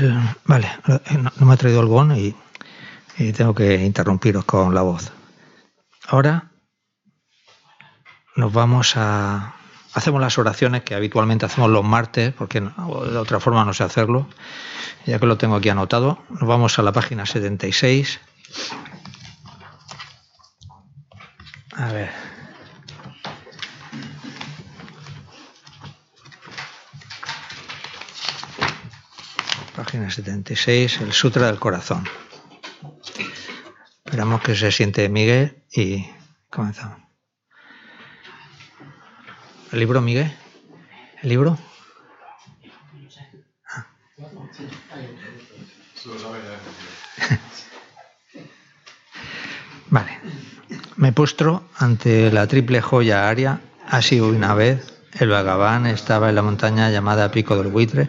Eh, vale, eh, no, me ha traído el y, y tengo que interrumpiros con la voz. Ahora nos vamos a... Hacemos las oraciones que habitualmente hacemos los martes, porque de otra forma no sé hacerlo, ya que lo tengo aquí anotado. Nos vamos a la página 76. A ver. en el 76, el Sutra del Corazón. Esperamos que se siente Miguel y comenzamos. ¿El libro, Miguel? ¿El libro? Ah. Vale. Me postro ante la triple joya aria. Así una vez, el vagabán estaba en la montaña llamada Pico del Buitre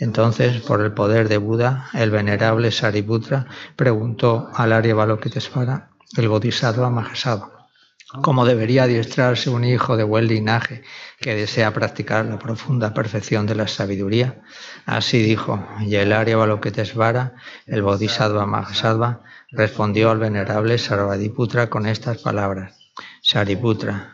Entonces, por el poder de Buda, el venerable Sariputra preguntó al balokitesvara, el Bodhisattva Mahasattva, cómo debería adiestrarse un hijo de buen linaje que desea practicar la profunda perfección de la sabiduría. Así dijo, y el balokitesvara, el Bodhisattva Mahasattva, respondió al venerable Sarvadiputra con estas palabras. Sariputra,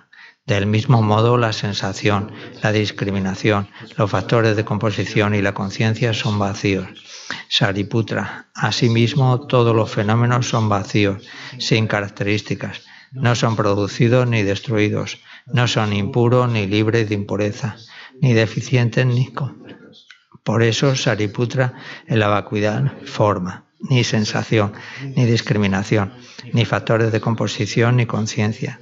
Del mismo modo, la sensación, la discriminación, los factores de composición y la conciencia son vacíos. Sariputra, asimismo, todos los fenómenos son vacíos, sin características. No son producidos ni destruidos, no son impuros ni libres de impureza, ni deficientes ni... Por eso Sariputra en la vacuidad forma, ni sensación, ni discriminación, ni factores de composición, ni conciencia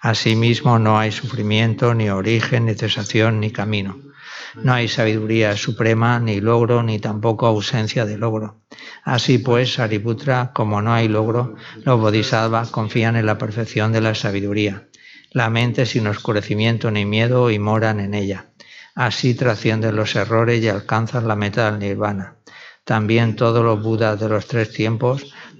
Asimismo, no hay sufrimiento, ni origen, ni cesación, ni camino. No hay sabiduría suprema, ni logro, ni tampoco ausencia de logro. Así pues, Sariputra, como no hay logro, los bodhisattvas confían en la perfección de la sabiduría. La mente sin oscurecimiento ni miedo y moran en ella. Así trascienden los errores y alcanzan la meta del nirvana. También todos los budas de los tres tiempos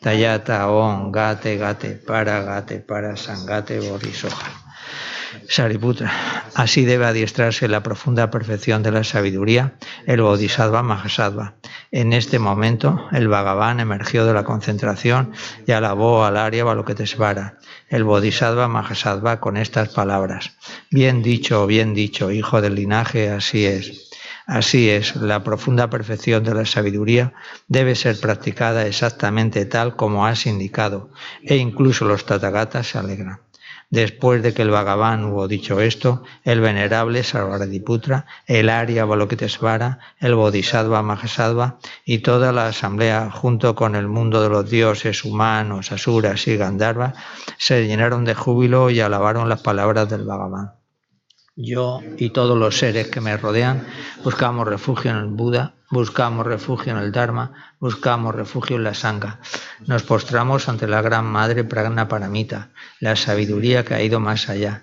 Tayata, On, Gate, Gate, Para, Gate, Para, Sangate, Bodhisoja. Sariputra, así debe adiestrarse la profunda perfección de la sabiduría, el Bodhisattva Mahasattva. En este momento, el Bhagavan emergió de la concentración y alabó al Arya Balokitesvara, el Bodhisattva Mahasattva, con estas palabras: Bien dicho, bien dicho, hijo del linaje, así es. Así es, la profunda perfección de la sabiduría debe ser practicada exactamente tal como has indicado, e incluso los tatagatas se alegran. Después de que el vagabán hubo dicho esto, el venerable Sarvadiputra, el Arya Balokitesvara, el Bodhisattva Mahasattva y toda la asamblea, junto con el mundo de los dioses humanos, asuras y gandharvas, se llenaron de júbilo y alabaron las palabras del Bhagavan yo y todos los seres que me rodean, buscamos refugio en el Buda, buscamos refugio en el Dharma, buscamos refugio en la Sangha. Nos postramos ante la Gran Madre Pragna Paramita, la sabiduría que ha ido más allá,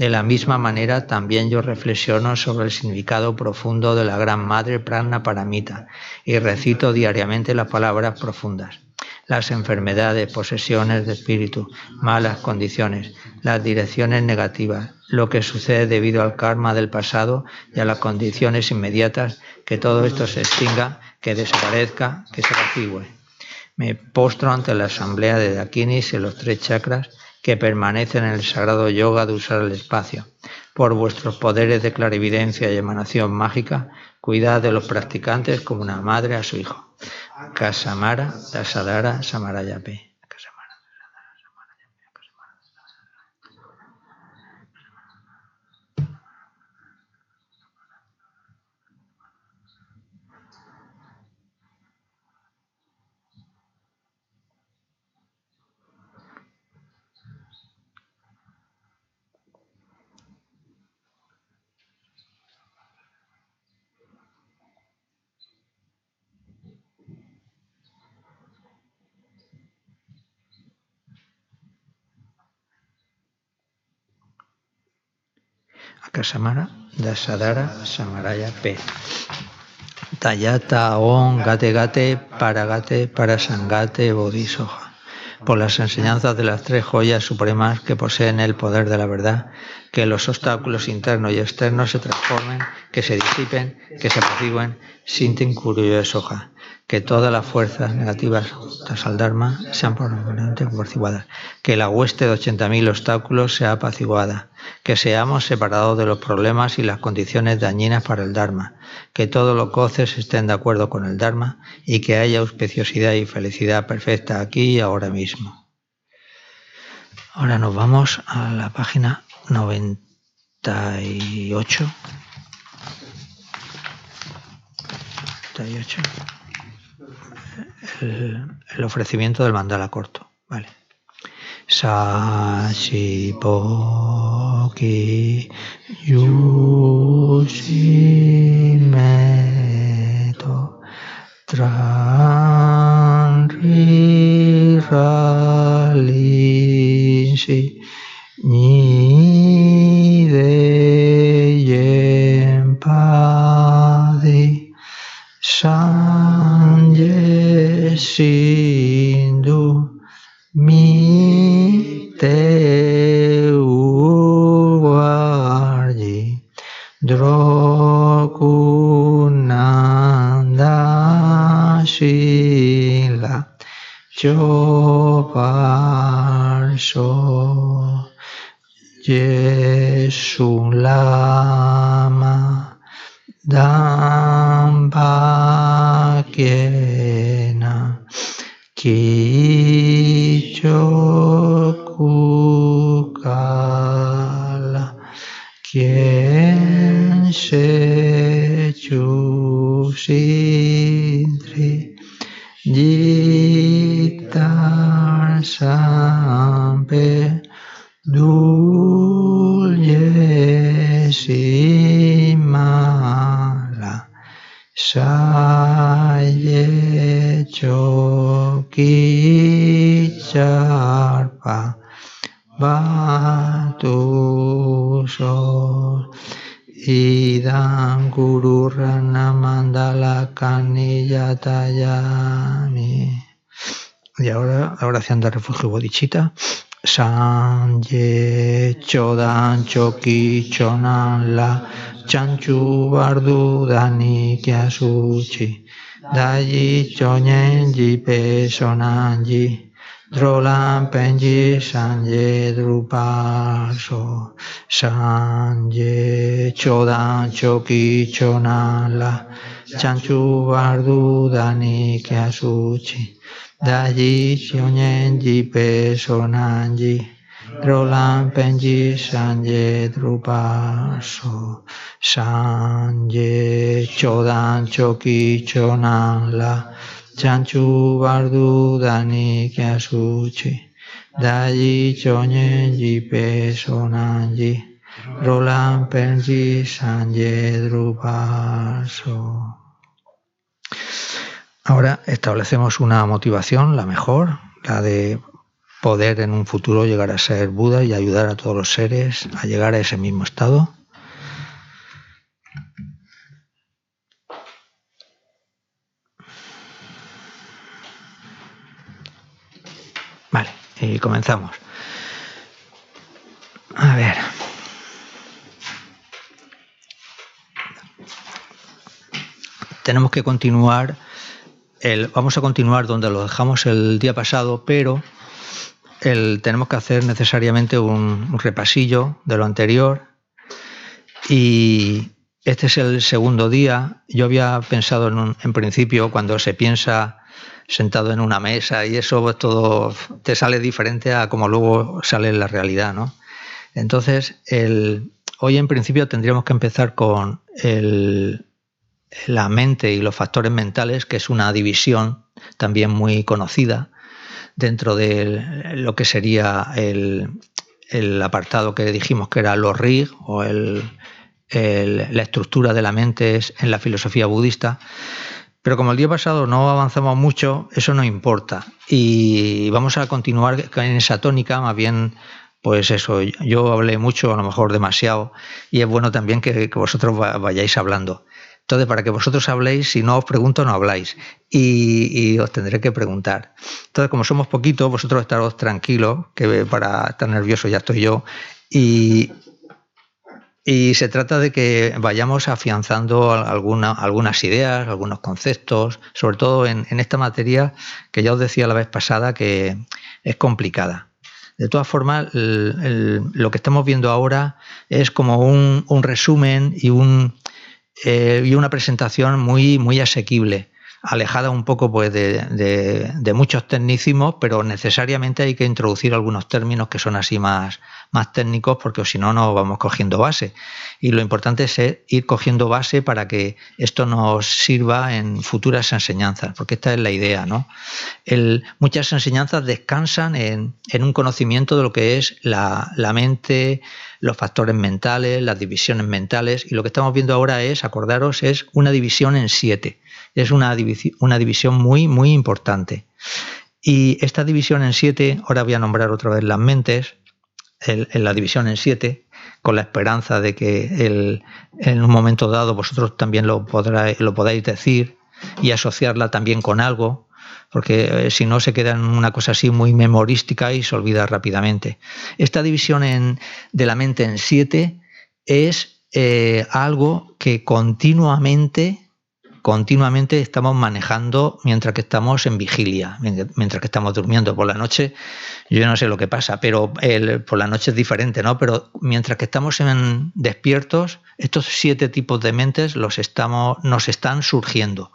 De la misma manera, también yo reflexiono sobre el significado profundo de la Gran Madre Prana Paramita y recito diariamente las palabras profundas. Las enfermedades, posesiones de espíritu, malas condiciones, las direcciones negativas, lo que sucede debido al karma del pasado y a las condiciones inmediatas, que todo esto se extinga, que desaparezca, que se vacíe. Me postro ante la asamblea de Dakinis en los tres chakras que permanecen en el sagrado yoga de usar el espacio. Por vuestros poderes de clarividencia y emanación mágica, cuidad de los practicantes como una madre a su hijo. Kasamara Dasadara Samarayape. Kasamara Dasadara Samaraya P. Tayata On Gate Gate Paragate Parasangate Bodhisoja. Por las enseñanzas de las tres joyas supremas que poseen el poder de la verdad, que los obstáculos internos y externos se transformen, que se disipen, que se apaciguen, de Soja que todas las fuerzas negativas al Dharma sean apaciguadas, que la hueste de 80.000 obstáculos sea apaciguada, que seamos separados de los problemas y las condiciones dañinas para el Dharma, que todos los coces estén de acuerdo con el Dharma y que haya auspiciosidad y felicidad perfecta aquí y ahora mismo. Ahora nos vamos a la página 98. 98 el, el ofrecimiento del mandala corto. Vale. Sashipoki Yushimeto Tranriralishi Ni 说，耶稣。Y ahora la oración de refugio bodichita. San Ye Chodan Choki Chonan La Chanchu Bardu Dani Kiasuchi Dayi Chonyen Sonan Ji. Drolan Penji Sanje Drupaso Sanje Chodan Choki Chonan La txantxu bardu danik jasutxi, da ji zionen ji pesonan ji, penji sanje je sanje txodan txoki la, txantxu bardu danik jasutxi, da ji zionen ji pesonan ji, Rolan penji sanje je Ahora establecemos una motivación, la mejor, la de poder en un futuro llegar a ser Buda y ayudar a todos los seres a llegar a ese mismo estado. Vale, y comenzamos. A ver. Tenemos que continuar vamos a continuar donde lo dejamos el día pasado, pero tenemos que hacer necesariamente un, repasillo de lo anterior. Y este es el segundo día. Yo había pensado en, principio, cuando se piensa sentado en una mesa y eso pues, todo te sale diferente a como luego sale la realidad, Entonces, el, hoy en principio tendríamos que empezar con el, la mente y los factores mentales, que es una división también muy conocida dentro de lo que sería el, apartado que dijimos que era los RIG o el, la estructura de la mente en la filosofía budista. Pero como el día pasado no avanzamos mucho, eso no importa. Y vamos a continuar en esa tónica, más bien, pues eso, yo hablé mucho, a lo mejor demasiado, y es bueno también que vosotros vayáis hablando. Entonces, para que vosotros habléis, si no os pregunto, no habláis. Y, os tendré que preguntar. Entonces, como somos poquitos, vosotros estaros tranquilos, que para estar nervioso ya estoy yo. Y, se trata de que vayamos afianzando algunas ideas, algunos conceptos, sobre todo en, esta materia que ya os decía la vez pasada que es complicada. De todas formas, lo que estamos viendo ahora es como un resumen y un, eh, y una presentación muy, muy asequible, alejada un poco pues, de, muchos tecnicismos, pero necesariamente hay que introducir algunos términos que son así más, más técnicos, porque si no, no vamos cogiendo base. Y lo importante es ir cogiendo base para que esto nos sirva en futuras enseñanzas, porque esta es la idea. muchas enseñanzas descansan en, un conocimiento de lo que es la, la mente, los factores mentales, las divisiones mentales, y lo que estamos viendo ahora es, acordaros, es una división en siete. Es una, una división muy, muy importante. Y esta división en siete, ahora voy a nombrar otra vez las mentes, en la división en siete, con la esperanza de que en un momento dado vosotros también lo, podrá, lo podáis decir y asociarla también con algo, porque eh, si no se queda en una cosa así muy memorística y se olvida rápidamente. Esta división de la mente en siete es eh, algo que continuamente continuamente estamos manejando mientras que estamos en vigilia, mientras que estamos durmiendo. Por la noche, yo no sé lo que pasa, pero por la noche es diferente, ¿no? Pero mientras que estamos en despiertos, estos siete tipos de mentes los nos están surgiendo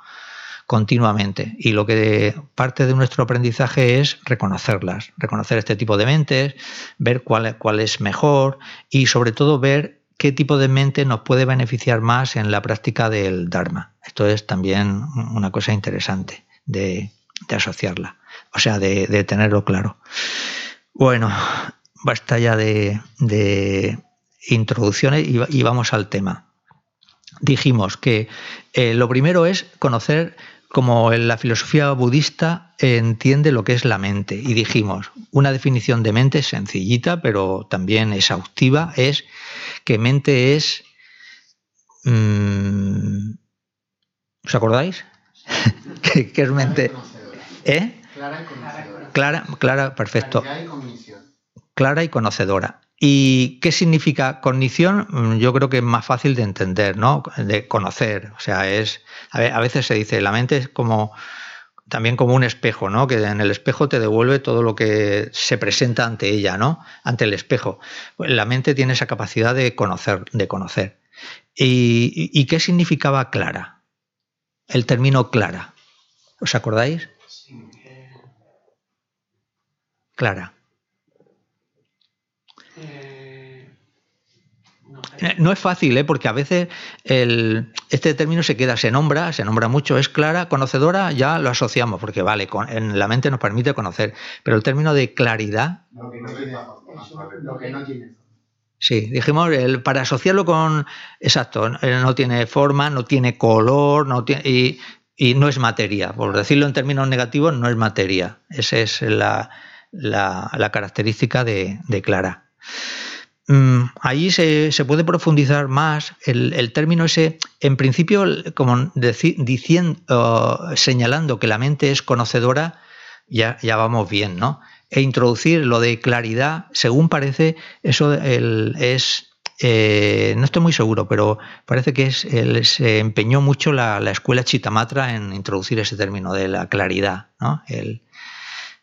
continuamente. Y lo que parte de nuestro aprendizaje es reconocerlas, reconocer este tipo de mentes, ver cuál, cuál es mejor y sobre todo ver qué tipo de mente nos puede beneficiar más en la práctica del Dharma. Esto es también una cosa interesante de, asociarla, o sea, de, tenerlo claro. Bueno, basta ya de, introducciones y, vamos al tema. Dijimos que eh, lo primero es conocer como la filosofía budista entiende lo que es la mente. Y dijimos, una definición de mente sencillita, pero también exhaustiva, es que mente es... Mm, ¿Os acordáis? ¿Qué, es mente? ¿eh? Clara y conocedora. Clara, clara perfecto. Clara y conocedora. ¿Y qué significa cognición? Mm, yo creo que es más fácil de entender, ¿no? De conocer. O sea, es. A veces se dice, la mente es como también como un espejo, ¿no? Que en el espejo te devuelve todo lo que se presenta ante ella, ¿no? Ante el espejo. Pues la mente tiene esa capacidad de conocer, de conocer. y qué significaba clara? El término clara. ¿Os acordáis? Eh. Clara. Eh, no es fácil, ¿eh? porque a veces este término se queda, se nombra, se nombra mucho, es clara, conocedora, ya lo asociamos, porque vale, en la mente nos permite conocer, pero el término de claridad... Lo que no tiene, Sí, dijimos, para asociarlo con... Exacto, eh, no tiene forma, no tiene color, no tiene, y, no es materia. Por decirlo en términos negativos, no es materia. Esa es la, característica de clara. Mm, ahí se, se, puede profundizar más el, término ese, en principio, como diciendo, señalando que la mente es conocedora, ya, vamos bien, ¿no? E introducir lo de claridad, según parece, eso es, eh, no estoy muy seguro, pero parece que es, se empeñó mucho la, la, escuela Chitamatra en introducir ese término de la claridad, ¿no? El,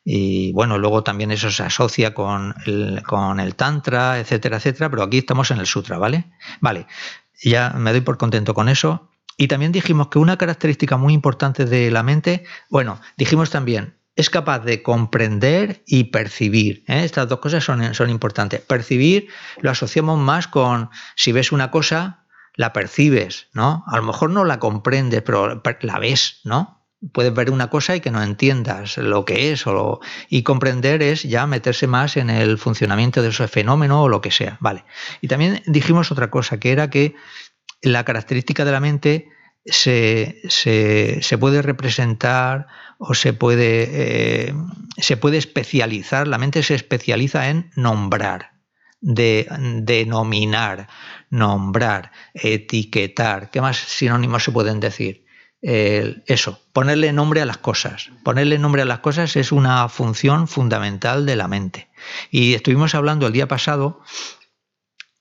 y bueno, luego también eso se asocia con el, Tantra, etcétera, etcétera, pero aquí estamos en el Sutra, ¿vale? Vale, ya me doy por contento con eso. Y también dijimos que una característica muy importante de la mente, bueno, dijimos también, es capaz de comprender y percibir. ¿eh? Estas dos cosas son, son importantes. Percibir lo asociamos más con si ves una cosa, la percibes, ¿no? A lo mejor no la comprendes, pero la ves, ¿no? puedes ver una cosa y que no entiendas lo que es y comprender es ya meterse más en el funcionamiento de ese fenómeno o lo que sea, vale. Y también dijimos otra cosa que era que la característica de la mente se, puede representar o se puede, eh, se puede especializar, la mente se especializa en nombrar, de denominar, nombrar, etiquetar, ¿qué más sinónimos se pueden decir? eso, ponerle nombre a las cosas. Ponerle nombre a las cosas es una función fundamental de la mente. Y estuvimos hablando el día pasado,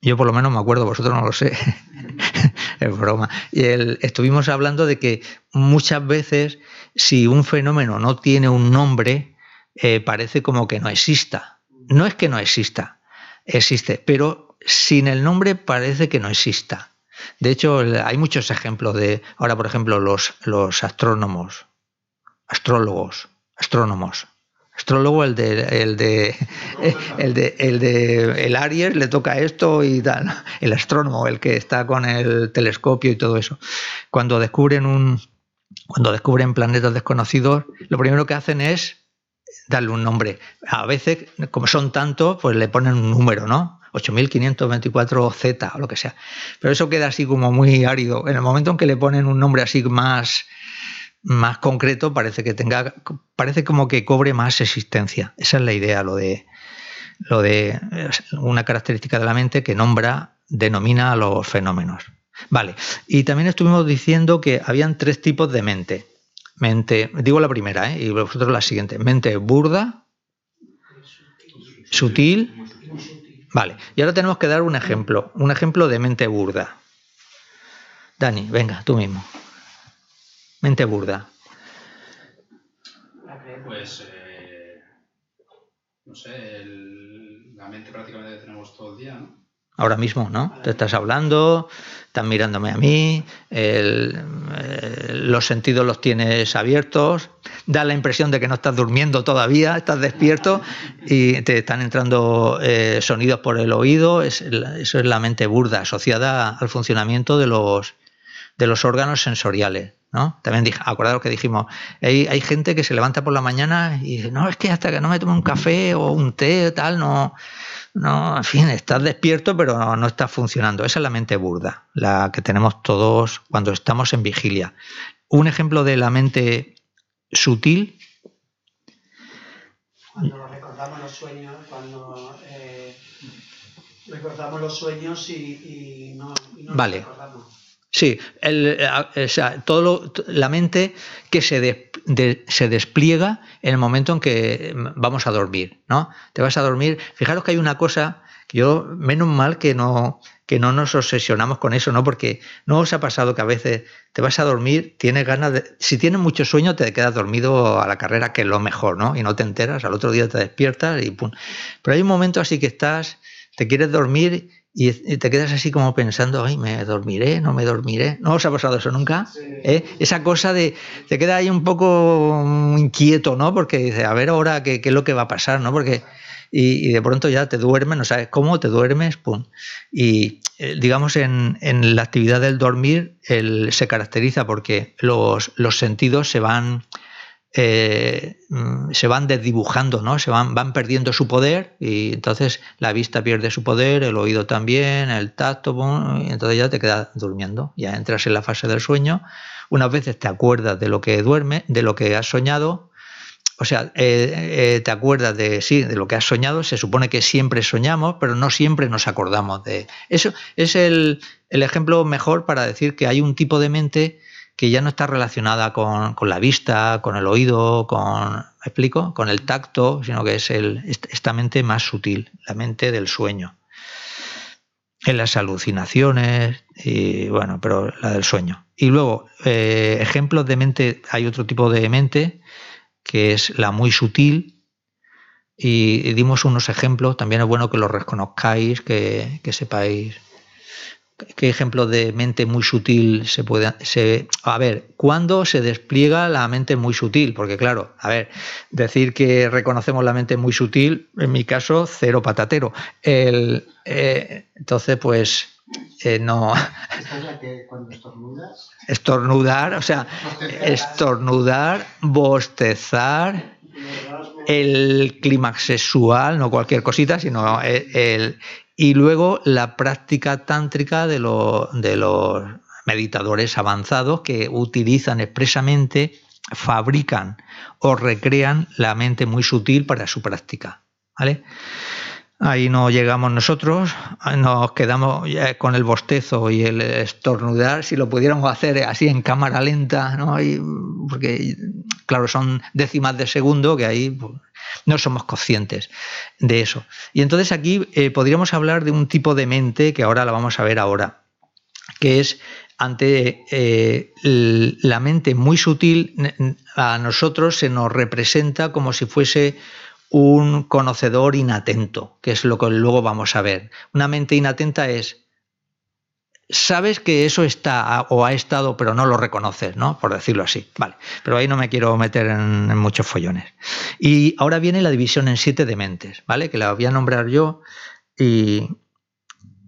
yo por lo menos me acuerdo, vosotros no lo sé, es broma, y estuvimos hablando de que muchas veces si un fenómeno no tiene un nombre, eh, parece como que no exista. No es que no exista, existe, pero sin el nombre parece que no exista. De hecho, hay muchos ejemplos de, ahora por ejemplo, los, los astrónomos, astrólogos, astrónomos. Astrólogo, el de, el de, el de, el de, el Aries le toca esto y tal. El astrónomo, el que está con el telescopio y todo eso. Cuando descubren un, cuando descubren planetas desconocidos, lo primero que hacen es darle un nombre. A veces, como son tantos, pues le ponen un número, ¿no? 8524Z o lo que sea. Pero eso queda así como muy árido. En el momento en que le ponen un nombre así más, más concreto, parece que tenga, parece como que cobre más existencia. Esa es la idea, lo de, lo de una característica de la mente que nombra, denomina a los fenómenos. Vale, y también estuvimos diciendo que habían tres tipos de mente. Mente, digo la primera, ¿eh? y vosotros la siguiente. Mente burda, sutil Vale, y ahora tenemos que dar un ejemplo, un ejemplo de mente burda. Dani, venga, tú mismo. Mente burda. Pues, eh, no sé, la mente prácticamente la tenemos todo el día, ¿no? ahora mismo, ¿no? Te estás hablando, estás mirándome a mí, eh, los sentidos los tienes abiertos, da la impresión de que no estás durmiendo todavía, estás despierto y te están entrando eh, sonidos por el oído, eso es la mente burda asociada al funcionamiento de los, de los órganos sensoriales. ¿no? También dije, acordaros que dijimos, hay, gente que se levanta por la mañana y dice, no, es que hasta que no me tome un café o un té, tal, no, no, en fin, estás despierto pero no, está estás funcionando. Esa es la mente burda, la que tenemos todos cuando estamos en vigilia. Un ejemplo de la mente sutil. Cuando recordamos los sueños, eh, recordamos los sueños y, no, vale. recordamos. Sí, el, eh, todo la mente que se, se, despliega en el momento en que mm, vamos a dormir, ¿no? Te vas a dormir. Fijaros que hay una cosa, yo menos mal que no, que no nos obsesionamos con eso, ¿no? Porque no os ha pasado que a veces te vas a dormir, tienes ganas de... Si tienes mucho sueño, te quedas dormido a la carrera, que es lo mejor, ¿no? Y no te enteras, al otro día te despiertas y pum. Pero hay un momento así que estás, te quieres dormir y te quedas así como pensando, ay, me dormiré, no me dormiré. ¿No os ha pasado eso nunca? ¿Eh? Esa cosa de, te quedas ahí un poco mm, inquieto, ¿no? Porque dices, a ver ahora qué, es lo que va a pasar, ¿no? Porque, y, de pronto ya te duermes, no sabes cómo, te duermes, pum. Y eh, digamos, en, la actividad del dormir se caracteriza porque los, los sentidos se van eh, mm, se van desdibujando, ¿no? Se van, van perdiendo su poder y entonces la vista pierde su poder, el oído también, el tacto, y entonces ya te quedas durmiendo, ya entras en la fase del sueño. Unas veces te acuerdas de lo que duerme, de lo que has soñado, o sea, eh, eh, te acuerdas de sí, de lo que has soñado. Se supone que siempre soñamos, pero no siempre nos acordamos de eso. Es el, el ejemplo mejor para decir que hay un tipo de mente que ya no está relacionada con, la vista, con el oído, con, explico? Con el tacto, sino que es esta mente más sutil, la mente del sueño. En las alucinaciones, y bueno, pero la del sueño. Y luego, eh, ejemplos de mente, hay otro tipo de mente, que es la muy sutil, y dimos unos ejemplos, también es bueno que los reconozcáis, que sepáis ¿Qué ejemplo de mente muy sutil se puede... Se, a ver, ¿cuándo se despliega la mente muy sutil? Porque claro, a ver, decir que reconocemos la mente muy sutil, en mi caso, cero patatero. El, eh, entonces, pues, eh, no. que cuando estornudas? Estornudar, o sea, estornudar, bostezar, el clímax sexual, no cualquier cosita, sino el, y luego la práctica tántrica de los, de los meditadores avanzados que utilizan expresamente, fabrican o recrean la mente muy sutil para su práctica. ¿Vale? Ahí no llegamos nosotros, nos quedamos con el bostezo y el estornudar, si lo pudiéramos hacer así en cámara lenta, porque claro, son décimas de segundo que ahí pues, no somos conscientes de eso. Y entonces aquí eh, podríamos hablar de un tipo de mente que ahora la vamos a ver ahora, que es ante eh, la mente muy sutil, a nosotros se nos representa como si fuese un conocedor inatento, que es lo que luego vamos a ver. Una mente inatenta es, sabes que eso está o ha estado, pero no lo reconoces, ¿no? Por decirlo así. Vale, pero ahí no me quiero meter en, muchos follones. Y ahora viene la división en siete de mentes, ¿vale? Que la voy a nombrar yo y,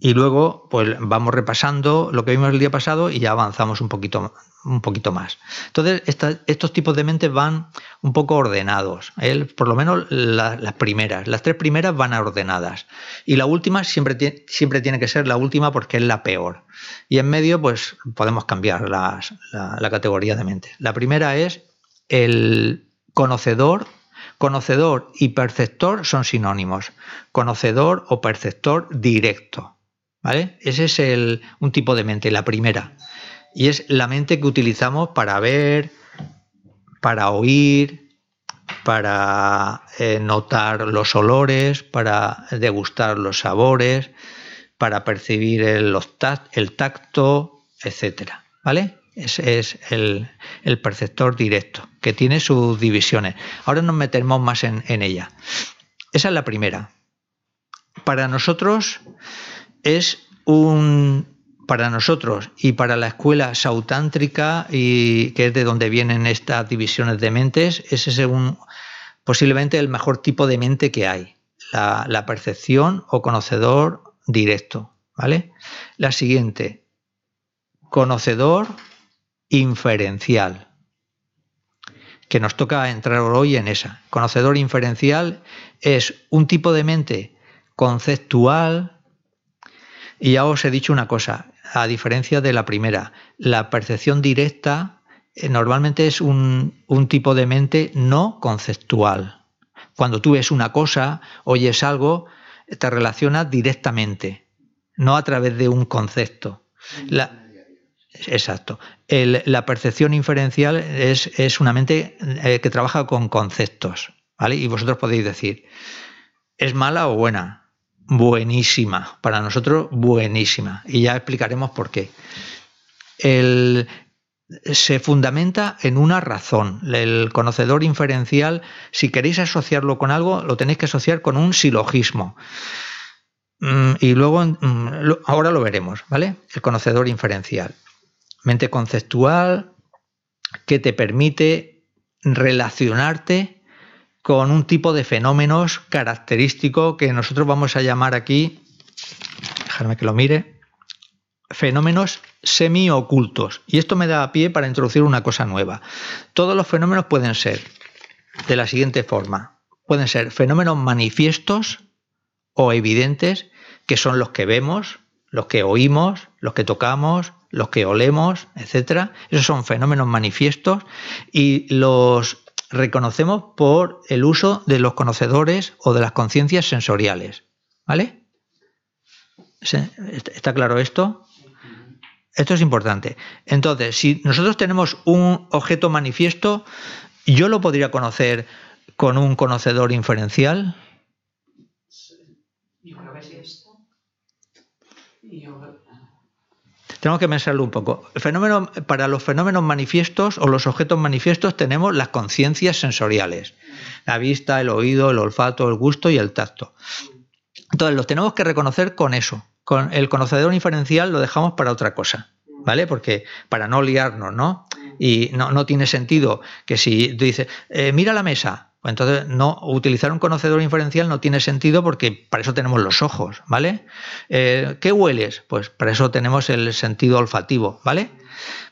y luego, pues vamos repasando lo que vimos el día pasado y ya avanzamos un poquito, un poquito más. Entonces, estos tipos de mentes van un poco ordenados. Por lo menos las primeras. Las tres primeras van ordenadas. Y la última siempre, siempre tiene que ser la última porque es la peor. Y en medio, pues podemos cambiar la, la categoría de mente. La primera es el conocedor Conocedor y perceptor son sinónimos. Conocedor o perceptor directo. ¿Vale? Ese es el, un tipo de mente, la primera. Y es la mente que utilizamos para ver, para oír, para eh, notar los olores, para degustar los sabores, para percibir el, tacto, etc. ¿Vale? Ese es el, perceptor directo, que tiene sus divisiones. Ahora nos metemos más en, en ella. Esa es la primera. Para nosotros, es un para nosotros y para la escuela sautántrica y que es de donde vienen estas divisiones de mentes, ese es posiblemente el mejor tipo de mente que hay, la, percepción o conocedor directo, ¿vale? La siguiente, conocedor inferencial que nos toca entrar hoy en esa. Conocedor inferencial es un tipo de mente conceptual, y ya os he dicho una cosa, a diferencia de la primera, la percepción directa eh, normalmente es un, tipo de mente no conceptual. Cuando tú ves una cosa, oyes algo, te relacionas directamente, no a través de un concepto. Exacto. la percepción inferencial es, una mente eh, que trabaja con conceptos, ¿vale? Y vosotros podéis decir, ¿es mala o buena? buenísima, para nosotros buenísima, y ya explicaremos por qué. El, se fundamenta en una razón. El conocedor inferencial, si queréis asociarlo con algo, lo tenéis que asociar con un silogismo. Mm, y luego, mm, ahora lo veremos, ¿vale? El conocedor inferencial. Mente conceptual que te permite relacionarte con un tipo de fenómenos característico que nosotros vamos a llamar aquí, déjame que lo mire, fenómenos semiocultos. Y esto me da a pie para introducir una cosa nueva. Todos los fenómenos pueden ser de la siguiente forma. Pueden ser fenómenos manifiestos o evidentes, que son los que vemos, los que oímos, los que tocamos, los que olemos, etc. Esos son fenómenos manifiestos y los reconocemos por el uso de los conocedores o de las conciencias sensoriales. ¿Vale? ¿Está claro esto? Esto es importante. Entonces, si nosotros tenemos un objeto manifiesto, yo lo podría conocer con un conocedor inferencial. tenemos que pensarlo un poco. para los fenómenos manifiestos o los objetos manifiestos tenemos las conciencias sensoriales, la vista, el oído, el olfato, el gusto y el tacto. Entonces los tenemos que reconocer con eso. Con el conocedor inferencial lo dejamos para otra cosa. ¿vale? Porque para no liarnos, ¿no? Y no, tiene sentido que si dices, eh, mira la mesa, pues entonces, no, utilizar un conocedor inferencial no tiene sentido porque para eso tenemos los ojos, ¿vale? Eh, ¿Qué hueles? Pues para eso tenemos el sentido olfativo, ¿vale?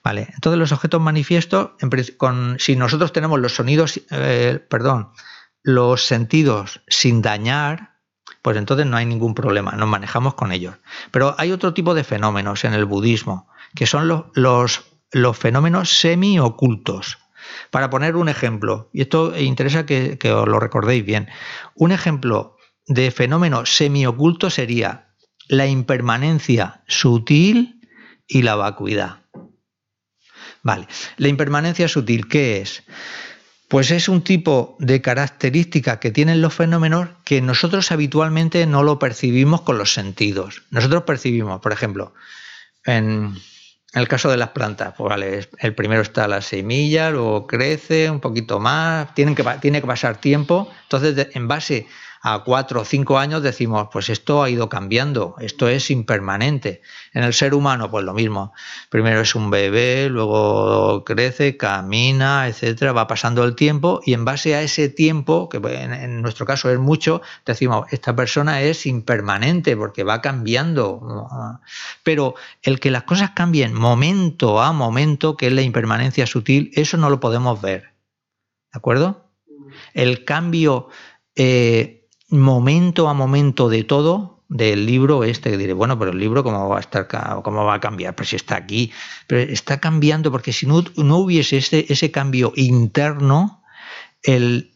Vale, entonces los objetos manifiestos, si nosotros tenemos los sonidos, eh, perdón, los sentidos sin dañar, pues entonces no hay ningún problema, nos manejamos con ellos. Pero hay otro tipo de fenómenos en el budismo, que son los, los, los fenómenos semiocultos. Para poner un ejemplo, y esto interesa que, os lo recordéis bien, un ejemplo de fenómeno semioculto sería la impermanencia sutil y la vacuidad. Vale, la impermanencia sutil, ¿qué es? Pues es un tipo de característica que tienen los fenómenos que nosotros habitualmente no lo percibimos con los sentidos. Nosotros percibimos, por ejemplo, en, en el caso de las plantas, pues vale, el primero está la semilla, luego crece un poquito más, tienen que, tiene que pasar tiempo. Entonces, en base a cuatro o cinco años decimos, pues esto ha ido cambiando, esto es impermanente. En el ser humano, pues lo mismo. Primero es un bebé, luego crece, camina, etcétera, va pasando el tiempo y en base a ese tiempo, que en, nuestro caso es mucho, decimos, esta persona es impermanente porque va cambiando. Pero el que las cosas cambien momento a momento, que es la impermanencia sutil, eso no lo podemos ver. ¿De acuerdo? El cambio eh, momento a momento de todo del libro este, que diré, bueno, pero el libro cómo va a estar, cómo va a cambiar, pero si está aquí, pero está cambiando, porque si no, no hubiese ese, ese cambio interno, el,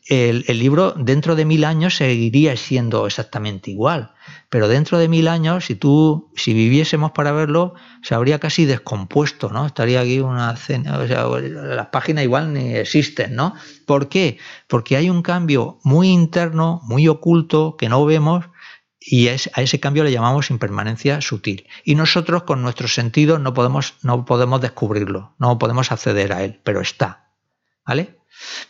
libro dentro de mil años seguiría siendo exactamente igual, pero dentro de mil años, si tú, si viviésemos para verlo, se habría casi descompuesto, ¿no? Estaría aquí una cena, las páginas igual ni existen, ¿no? ¿Por qué? Porque hay un cambio muy interno, muy oculto, que no vemos, y a ese cambio le llamamos impermanencia sutil. Y nosotros con nuestros sentidos no podemos, no podemos descubrirlo, no podemos acceder a él, pero está. ¿Vale?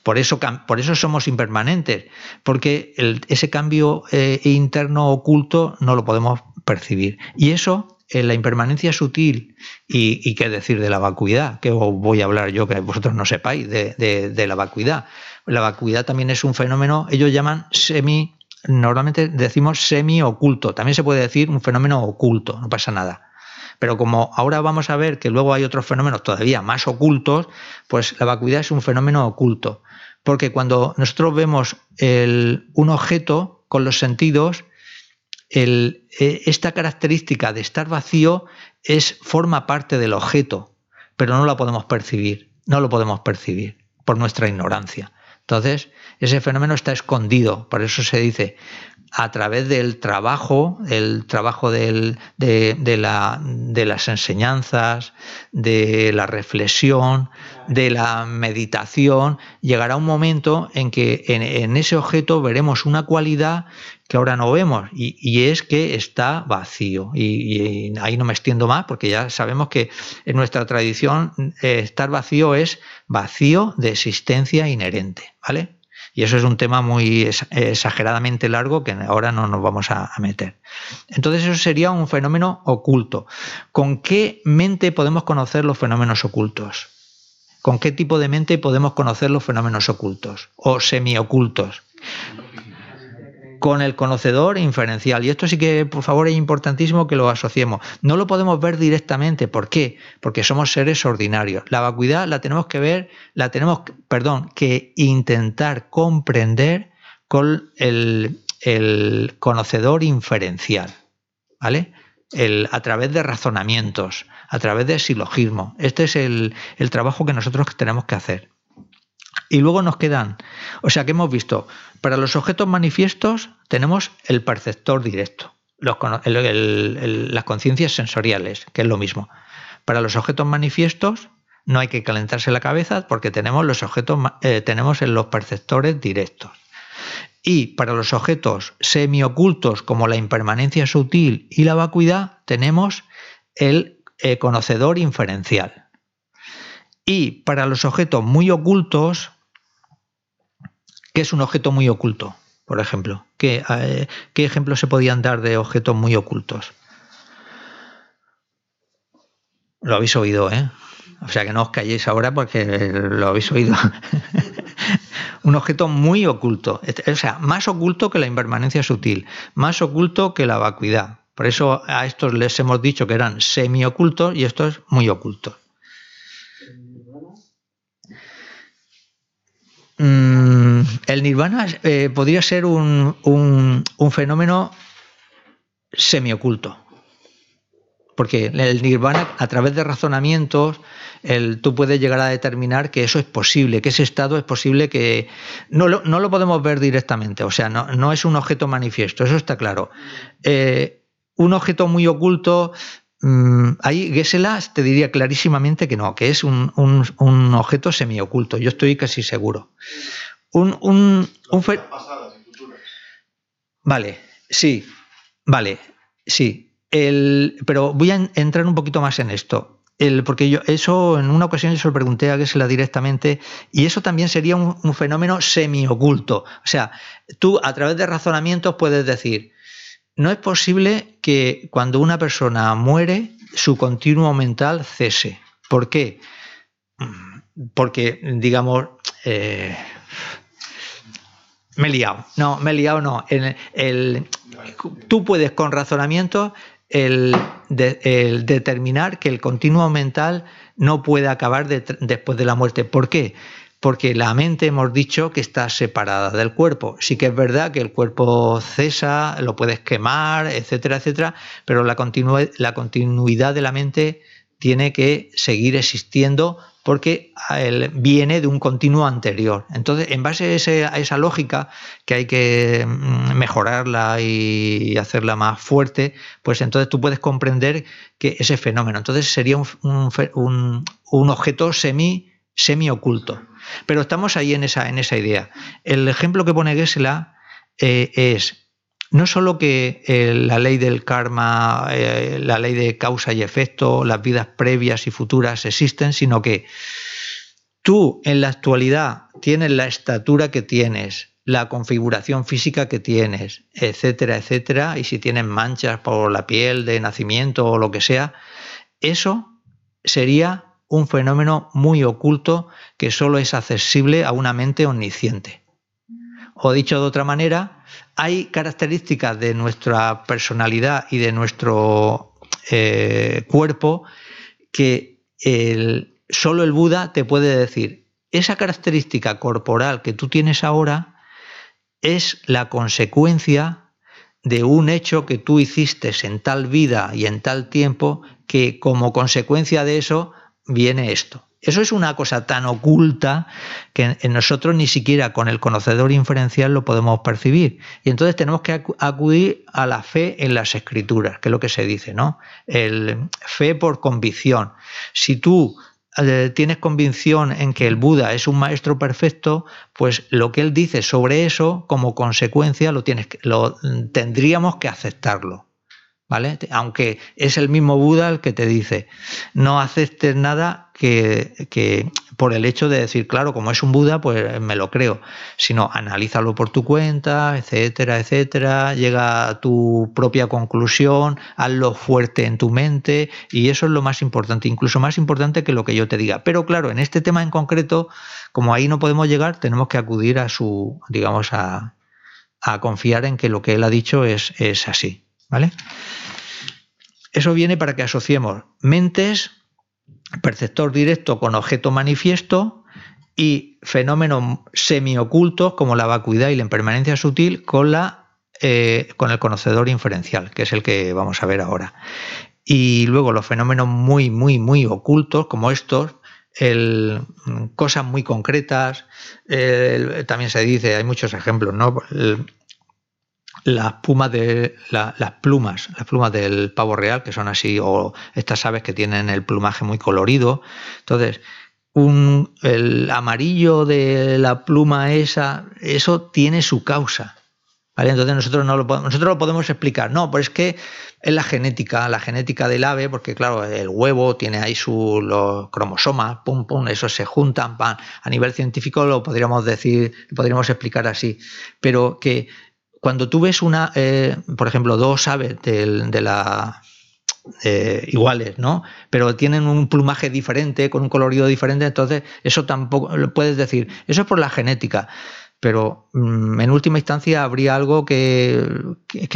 Por eso, por eso somos impermanentes, porque ese cambio eh, interno oculto no lo podemos percibir. Y eso, eh, la impermanencia sutil, y, qué decir de la vacuidad, que os voy a hablar yo que vosotros no sepáis de la vacuidad. La vacuidad también es un fenómeno, ellos llaman semi, normalmente decimos semi oculto, también se puede decir un fenómeno oculto, no pasa nada. Pero como ahora vamos a ver que luego hay otros fenómenos todavía más ocultos, pues la vacuidad es un fenómeno oculto. Porque cuando nosotros vemos un objeto con los sentidos, e, esta característica de estar vacío es, forma parte del objeto, pero no la podemos percibir, no lo podemos percibir por nuestra ignorancia. Entonces, ese fenómeno está escondido, por eso se dice, a través del trabajo, el trabajo de, las enseñanzas, de la reflexión, de la meditación, llegará un momento en que en, ese objeto veremos una cualidad que ahora no vemos y, es que está vacío. Y, ahí no me extiendo más porque ya sabemos que en nuestra tradición eh, estar vacío es vacío de existencia inherente, ¿vale? Y eso es un tema muy exageradamente largo que ahora no nos vamos a, meter. Entonces eso sería un fenómeno oculto. ¿Con qué mente podemos conocer los fenómenos ocultos? ¿Con qué tipo de mente podemos conocer los fenómenos ocultos o semiocultos? con el conocedor inferencial. Y esto sí que, por favor, es importantísimo que lo asociemos. No lo podemos ver directamente. ¿Por qué? Porque somos seres ordinarios. La vacuidad la tenemos que ver, la tenemos, perdón, que intentar comprender con el, conocedor inferencial. ¿Vale? El, a través de razonamientos, a través de silogismo. Este es el trabajo que nosotros tenemos que hacer. Y luego nos quedan, o sea que hemos visto, para los objetos manifiestos tenemos el perceptor directo, las conciencias sensoriales, que es lo mismo. Para los objetos manifiestos no hay que calentarse la cabeza porque tenemos los objetos, eh, tenemos en los perceptores directos. Y para los objetos semiocultos como la impermanencia sutil y la vacuidad tenemos el eh, conocedor inferencial. Y para los objetos muy ocultos, ¿Qué es un objeto muy oculto? Por ejemplo, eh, ¿qué, ejemplos se podían dar de objetos muy ocultos? Lo habéis oído, ¿eh? O sea que no os calléis ahora porque lo habéis oído. un objeto muy oculto, este, o sea, más oculto que la impermanencia sutil, más oculto que la vacuidad. Por eso a estos les hemos dicho que eran semiocultos y estos muy ocultos. Mm, el nirvana eh, podría ser un, un, semi fenómeno semioculto. Porque el nirvana, a través de razonamientos, el, tú puedes llegar a determinar que eso es posible, que ese estado es posible que... No lo, podemos ver directamente, o sea, no, es un objeto manifiesto, eso está claro. Eh, un objeto muy oculto Mm, ahí Gesela te diría clarísimamente que no, que es un, objeto semioculto, yo estoy casi seguro. Un, Vale, sí, vale, sí. pero voy a entrar un poquito más en esto. El, porque yo eso en una ocasión yo se lo pregunté a Gessela directamente y eso también sería un, un fenómeno semioculto. O sea, tú a través de razonamientos puedes decir, no es posible que cuando una persona muere su continuo mental cese. ¿Por qué? Porque, digamos, eh, me he liado. No, me he liado, no. tú puedes con razonamiento el, determinar que el continuo mental no puede acabar después de la muerte. ¿Por qué? porque la mente hemos dicho que está separada del cuerpo. Sí que es verdad que el cuerpo cesa, lo puedes quemar, etcétera, etcétera, pero la, continuidad de la mente tiene que seguir existiendo porque él ah, viene de un continuo anterior. Entonces, en base a, esa lógica, que hay que mm, mejorarla y hacerla más fuerte, pues entonces tú puedes comprender que ese fenómeno. Entonces sería un, objeto semi, semi oculto. Pero estamos ahí en esa, en esa idea. El ejemplo que pone Gessela eh, es no solo que eh, la ley del karma, eh, la ley de causa y efecto, las vidas previas y futuras existen, sino que tú en la actualidad tienes la estatura que tienes, la configuración física que tienes, etcétera, etcétera, y si tienes manchas por la piel de nacimiento o lo que sea, eso sería un fenómeno muy oculto que solo es accesible a una mente omnisciente. O dicho de otra manera, hay características de nuestra personalidad y de nuestro eh, cuerpo que solo el Buda te puede decir, esa característica corporal que tú tienes ahora es la consecuencia de un hecho que tú hiciste en tal vida y en tal tiempo que como consecuencia de eso viene esto. Eso es una cosa tan oculta que nosotros ni siquiera con el conocedor inferencial lo podemos percibir. Y entonces tenemos que acudir a la fe en las escrituras, que es lo que se dice, ¿no? El fe por convicción. Si tú eh, tienes convicción en que el Buda es un maestro perfecto, pues lo que él dice sobre eso, como consecuencia, lo, tienes, lo tendríamos que aceptarlo. ¿vale? Aunque es el mismo Buda el que te dice, no aceptes nada que, por el hecho de decir, claro, como es un Buda, pues me lo creo, sino analízalo por tu cuenta, etcétera, etcétera, llega a tu propia conclusión, hazlo fuerte en tu mente y eso es lo más importante, incluso más importante que lo que yo te diga. Pero claro, en este tema en concreto, como ahí no podemos llegar, tenemos que acudir a su, digamos, a, confiar en que lo que él ha dicho es así. ¿Vale? Eso viene para que asociemos mentes, perceptor directo con objeto manifiesto y fenómenos semiocultos como la vacuidad y la impermanencia sutil con, la, eh, con el conocedor inferencial, que es el que vamos a ver ahora. Y luego los fenómenos muy, muy, muy ocultos como estos, el, cosas muy concretas. también se dice, hay muchos ejemplos, ¿no? las plumas de la, las plumas, las plumas del pavo real, que son así, o estas aves que tienen el plumaje muy colorido. Entonces, el amarillo de la pluma esa, eso tiene su causa. ¿Vale? Entonces nosotros, no lo, nosotros podemos explicar. No, pero es que es la genética, la genética del ave, porque claro, el huevo tiene ahí sus los cromosomas, pum, pum, eso se juntan, A nivel científico lo podríamos decir, podríamos explicar así. Pero que cuando tú ves una, eh, por ejemplo, dos aves la eh, iguales, ¿no? Pero tienen un plumaje diferente, con un colorido diferente, entonces eso tampoco lo puedes decir. Eso es por la genética. Pero mm, en última instancia habría algo que,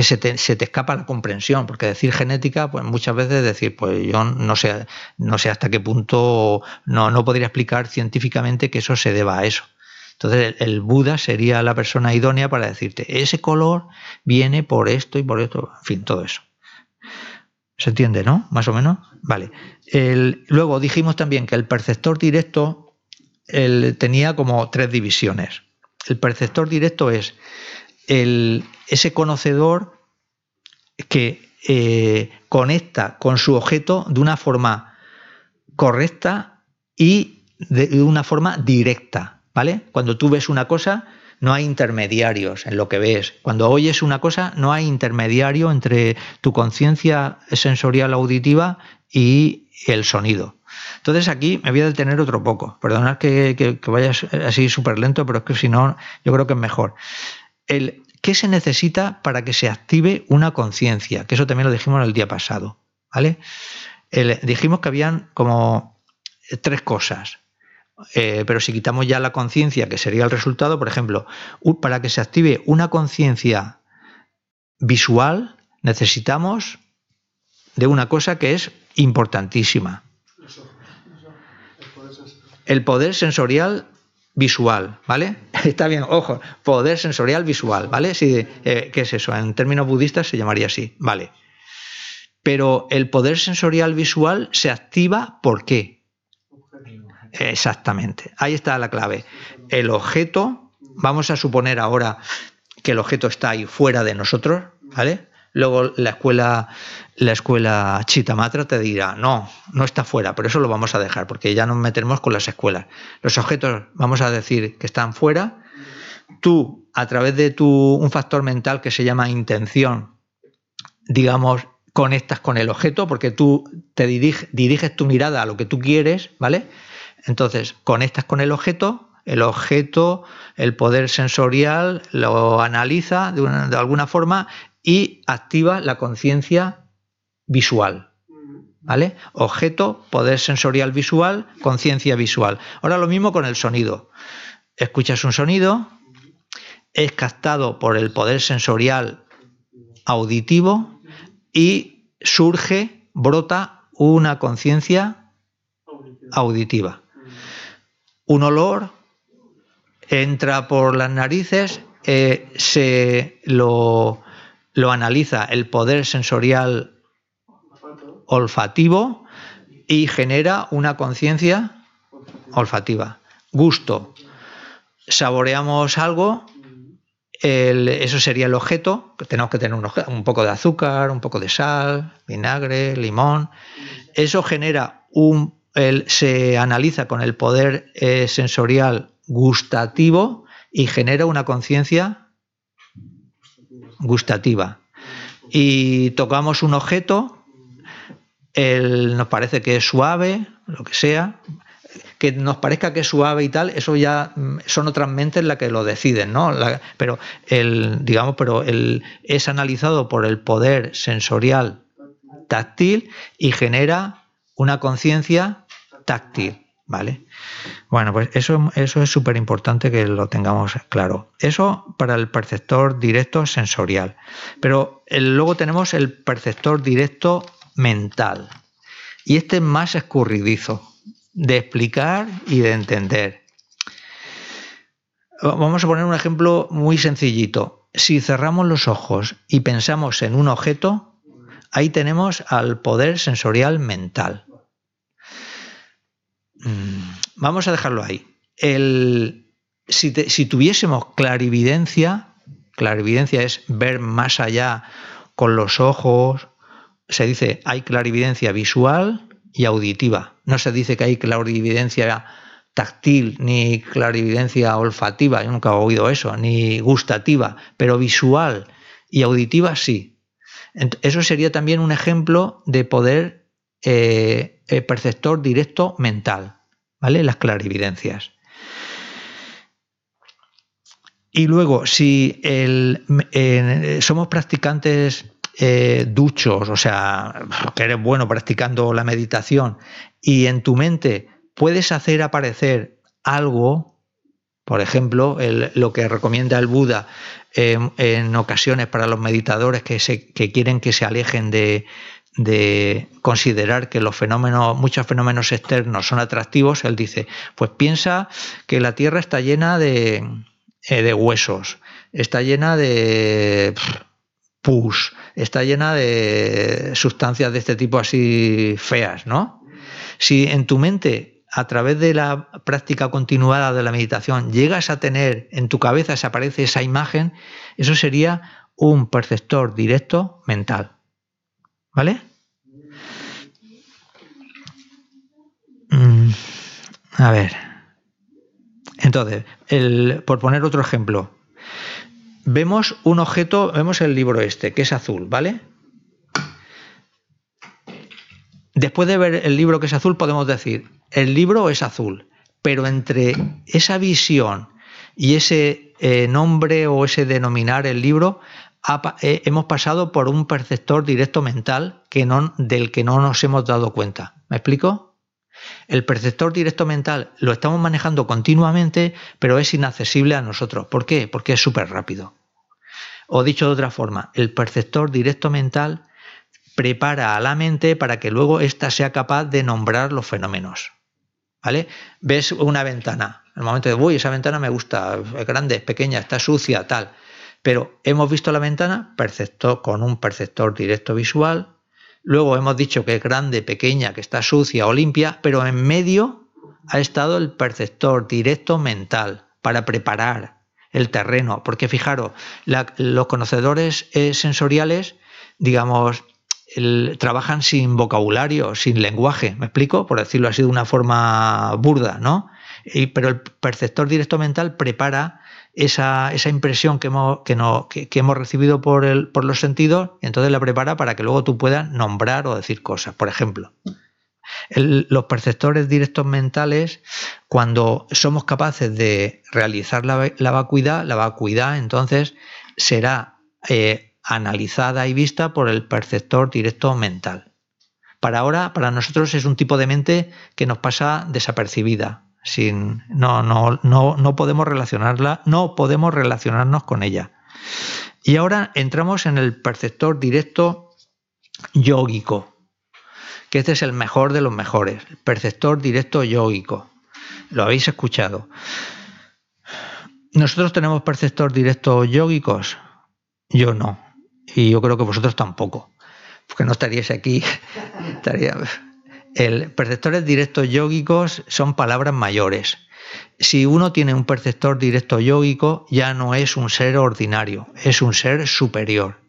se, te, se, te, escapa la comprensión, porque decir genética, pues muchas veces decir, pues yo no sé, no sé hasta qué punto no podría explicar científicamente que eso se deba a eso. Entonces el, Buda sería la persona idónea para decirte, ese color viene por esto y por esto, en fin, todo eso. ¿Se entiende, no? Más o menos. Vale. luego dijimos también que el perceptor directo tenía como tres divisiones. El perceptor directo es ese conocedor que eh, conecta con su objeto de una forma correcta y de una forma directa. Cuando tú ves una cosa, no hay intermediarios en lo que ves. Cuando oyes una cosa, no hay intermediario entre tu conciencia sensorial auditiva y el sonido. Entonces aquí me voy a detener otro poco. Perdonad que, vayas así súper lento, pero es que si no, yo creo que es mejor. ¿Qué se necesita para que se active una conciencia? Que eso también lo dijimos el día pasado. dijimos que habían como tres cosas. Eh, pero si quitamos ya la conciencia, que sería el resultado, por ejemplo, para que se active una conciencia visual, necesitamos de una cosa que es importantísima. El poder sensorial visual, ¿vale? Está bien, ojo, poder sensorial visual, ¿vale? Eh, ¿Qué es eso? En términos budistas se llamaría así, ¿vale? Pero el poder sensorial visual se activa ¿por qué? Exactamente. Ahí está la clave. El objeto, vamos a suponer ahora que el objeto está ahí fuera de nosotros, ¿vale? Luego la escuela, la escuela Chitamatra te dirá, no, no está fuera, pero eso lo vamos a dejar, porque ya nos metemos con las escuelas. Los objetos vamos a decir que están fuera. Tú, a través de tu, un factor mental que se llama intención, digamos, conectas con el objeto, porque tú te diriges tu mirada a lo que tú quieres, ¿vale? Entonces, conectas con el objeto, el objeto, el poder sensorial, lo analiza de, alguna forma y activa la conciencia visual. ¿Vale? Objeto, poder sensorial visual, conciencia visual. Ahora lo mismo con el sonido. Escuchas un sonido, es captado por el poder sensorial auditivo y surge, brota una conciencia auditiva un olor, entra por las narices, eh, se lo, analiza el poder sensorial olfativo y genera una conciencia olfativa. Gusto. Saboreamos algo, eso sería el objeto, tenemos que tener un, poco de azúcar, un poco de sal, vinagre, limón. Eso genera un él se analiza con el poder eh, sensorial gustativo y genera una conciencia gustativa. Y tocamos un objeto, nos parece que es suave, lo que sea, que nos parezca que es suave y tal, eso ya mm, son otras mentes las que lo deciden, ¿no? pero el, digamos, pero el, es analizado por el poder sensorial táctil y genera una conciencia táctil, ¿vale? Bueno, pues eso, eso es súper importante que lo tengamos claro. Eso para el perceptor directo sensorial. Pero luego tenemos el perceptor directo mental. Y este es más escurridizo de explicar y de entender. Vamos a poner un ejemplo muy sencillito. Si cerramos los ojos y pensamos en un objeto, ahí tenemos al poder sensorial mental. Mm, vamos a dejarlo ahí. si, si, tuviésemos clarividencia, clarividencia es ver más allá con los ojos, se dice hay clarividencia visual y auditiva. No se dice que hay clarividencia táctil ni clarividencia olfativa, yo nunca he oído eso, ni gustativa, pero visual y auditiva sí. Eso sería también un ejemplo de poder el eh, eh, perceptor directo mental, ¿vale? Las clarividencias. Y luego, si eh, somos practicantes duchos, o sea, que eres bueno practicando la meditación, y en tu mente puedes hacer aparecer algo, por ejemplo, lo que recomienda el Buda en ocasiones para los meditadores que quieren que se alejen de, de considerar que los fenómenos, muchos fenómenos externos son atractivos, él dice, pues piensa que la Tierra está llena de, eh, huesos, está llena de pus, está llena de sustancias de este tipo así feas, ¿no? Si en tu mente, a través de la práctica continuada de la meditación, llegas a tener en tu cabeza, se aparece esa imagen, eso sería un perceptor directo mental. ¿Vale? Mm, a ver. Entonces, por poner otro ejemplo, vemos un objeto, vemos el libro este, que es azul, ¿vale? Después de ver el libro que es azul, podemos decir, el libro es azul, pero entre esa visión y ese eh, nombre o ese denominar el libro, eh, hemos pasado por un perceptor directo mental que del que no nos hemos dado cuenta. ¿Me explico? El perceptor directo mental lo estamos manejando continuamente, pero es inaccesible a nosotros. ¿Por qué? Porque es súper rápido. O dicho de otra forma, el perceptor directo mental prepara a la mente para que luego ésta sea capaz de nombrar los fenómenos. ¿Vale? Ves una ventana. En el momento de, uy, esa ventana me gusta, es grande, es pequeña, está sucia, tal. Pero hemos visto la ventana con un perceptor directo visual, Luego hemos dicho que es grande, pequeña, que está sucia o limpia, pero en medio ha estado el perceptor directo mental para preparar el terreno. Porque fijaros, los conocedores eh, sensoriales, digamos, trabajan sin vocabulario, sin lenguaje, ¿me explico? Por decirlo así de una forma burda, ¿no? pero el perceptor directo mental prepara esa, impresión que hemos, recibido por, el, por los sentidos, entonces la prepara para que luego tú puedas nombrar o decir cosas. Por ejemplo, los perceptores directos mentales, cuando somos capaces de realizar la, vacuidad, la vacuidad entonces será eh, analizada y vista por el perceptor directo mental. Para ahora, para nosotros es un tipo de mente que nos pasa desapercibida, sin no, no, no, no podemos relacionarla, no podemos relacionarnos con ella. Y ahora entramos en el perceptor directo yógico, que este es el mejor de los mejores, el perceptor directo yógico. Lo habéis escuchado. ¿Nosotros tenemos perceptor directo yógicos? Yo no. Y yo creo que vosotros tampoco. Porque no estaríais aquí. Estaría, el perceptores directos yógicos son palabras mayores. Si uno tiene un perceptor directo yógico, ya no es un ser ordinario, es un ser superior.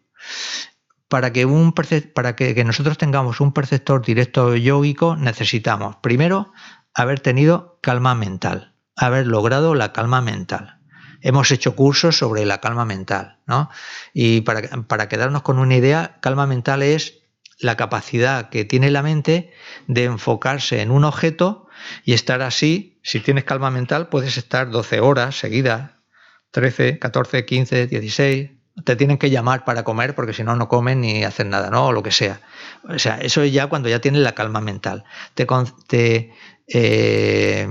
Para que, un para nosotros tengamos un perceptor directo yógico, necesitamos primero haber tenido calma mental, haber logrado la calma mental hemos hecho cursos sobre la calma mental, ¿no? Y para, para, quedarnos con una idea, calma mental es la capacidad que tiene la mente de enfocarse en un objeto y estar así, si tienes calma mental, puedes estar 12 horas seguidas, 13, 14, 15, 16, te tienen que llamar para comer porque si no, no comen ni hacen nada, ¿no? O lo que sea. O sea, eso es ya cuando ya tienes la calma mental. Te, te eh,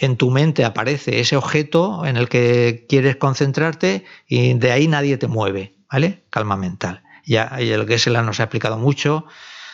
en tu mente aparece ese objeto en el que quieres concentrarte y de ahí nadie te mueve, ¿vale? Calma mental ya el Geshe-la nos ha explicado mucho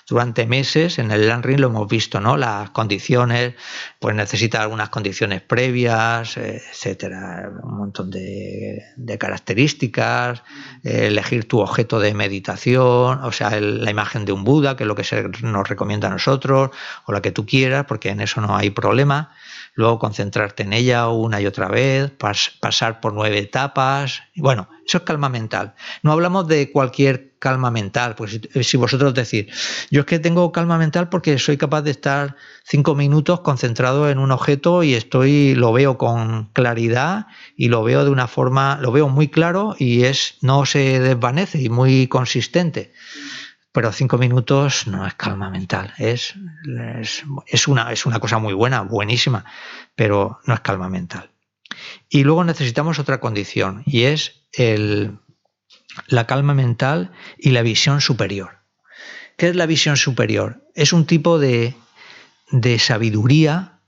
durante meses en el landring lo hemos visto, ¿no? Las condiciones, pues necesita algunas condiciones previas, eh, etcétera, un montón de, características, eh, elegir tu objeto de meditación, o sea, la imagen de un Buda, que es lo que se nos recomienda a nosotros, o la que tú quieras, porque en eso no hay problema luego concentrarte en ella una y otra vez, pasar por nueve etapas. bueno, eso es calma mental. No hablamos de cualquier calma mental, pues si, vosotros decís, yo es que tengo calma mental porque soy capaz de estar cinco minutos concentrado en un objeto y estoy, lo veo con claridad y lo veo de una forma, lo veo muy claro y es, no se desvanece y muy consistente pero cinco minutos no es calma mental, es, una, es una cosa muy buena, buenísima, pero no es calma mental. Y luego necesitamos otra condición y es el, la calma mental y la visión superior. ¿Qué es la visión superior? Es un tipo de, sabiduría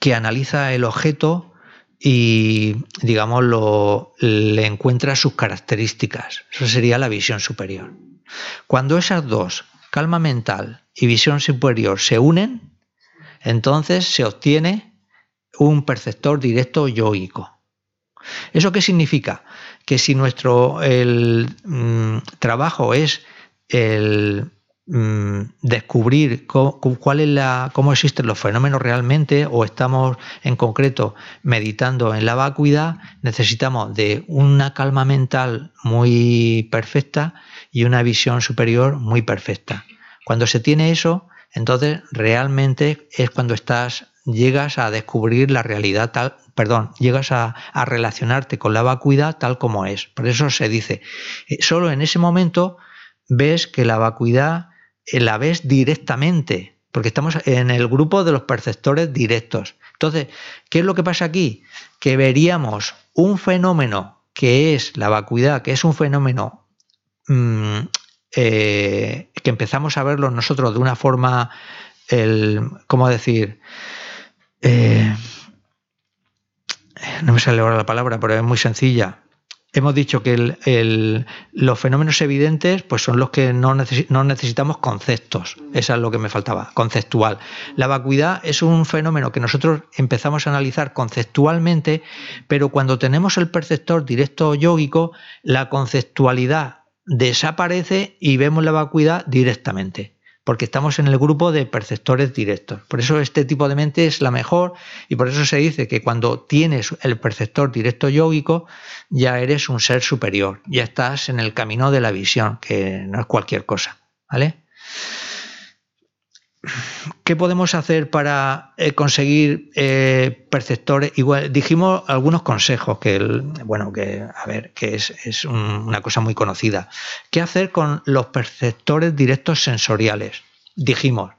que analiza el objeto y, digamos, lo, le encuentra sus características. Esa sería la visión superior. Cuando esas dos, calma mental y visión superior, se unen, entonces se obtiene un perceptor directo yoico. ¿Eso qué significa? Que si nuestro mm, trabajo es el mm, descubrir cómo existen los fenómenos realmente o estamos en concreto meditando en la vacuidad, necesitamos de una calma mental muy perfecta y una visión superior muy perfecta. Cuando se tiene eso, entonces realmente es cuando estás llegas a descubrir la realidad tal, perdón, llegas a, a, relacionarte con la vacuidad tal como es. Por eso se dice, eh, solo en ese momento ves que la vacuidad eh, la ves directamente, porque estamos en el grupo de los perceptores directos. Entonces, ¿qué es lo que pasa aquí? Que veríamos un fenómeno que es la vacuidad, que es un fenómeno Mm, eh, que empezamos a verlo nosotros de una forma, ¿cómo decir? Eh, no me sale ahora la palabra, pero es muy sencilla. Hemos dicho que los fenómenos evidentes pues son los que no, necesitamos conceptos. Esa es lo que me faltaba, conceptual. La vacuidad es un fenómeno que nosotros empezamos a analizar conceptualmente, pero cuando tenemos el perceptor directo yógico, la conceptualidad desaparece y vemos la vacuidad directamente, porque estamos en el grupo de perceptores directos. Por eso este tipo de mente es la mejor y por eso se dice que cuando tienes el perceptor directo yógico ya eres un ser superior, ya estás en el camino de la visión, que no es cualquier cosa, ¿vale? ¿Qué podemos hacer para eh, conseguir eh, perceptores? Igual, dijimos algunos consejos que, el, bueno, que, a ver, que es, una cosa muy conocida. ¿Qué hacer con los perceptores directos sensoriales? Dijimos,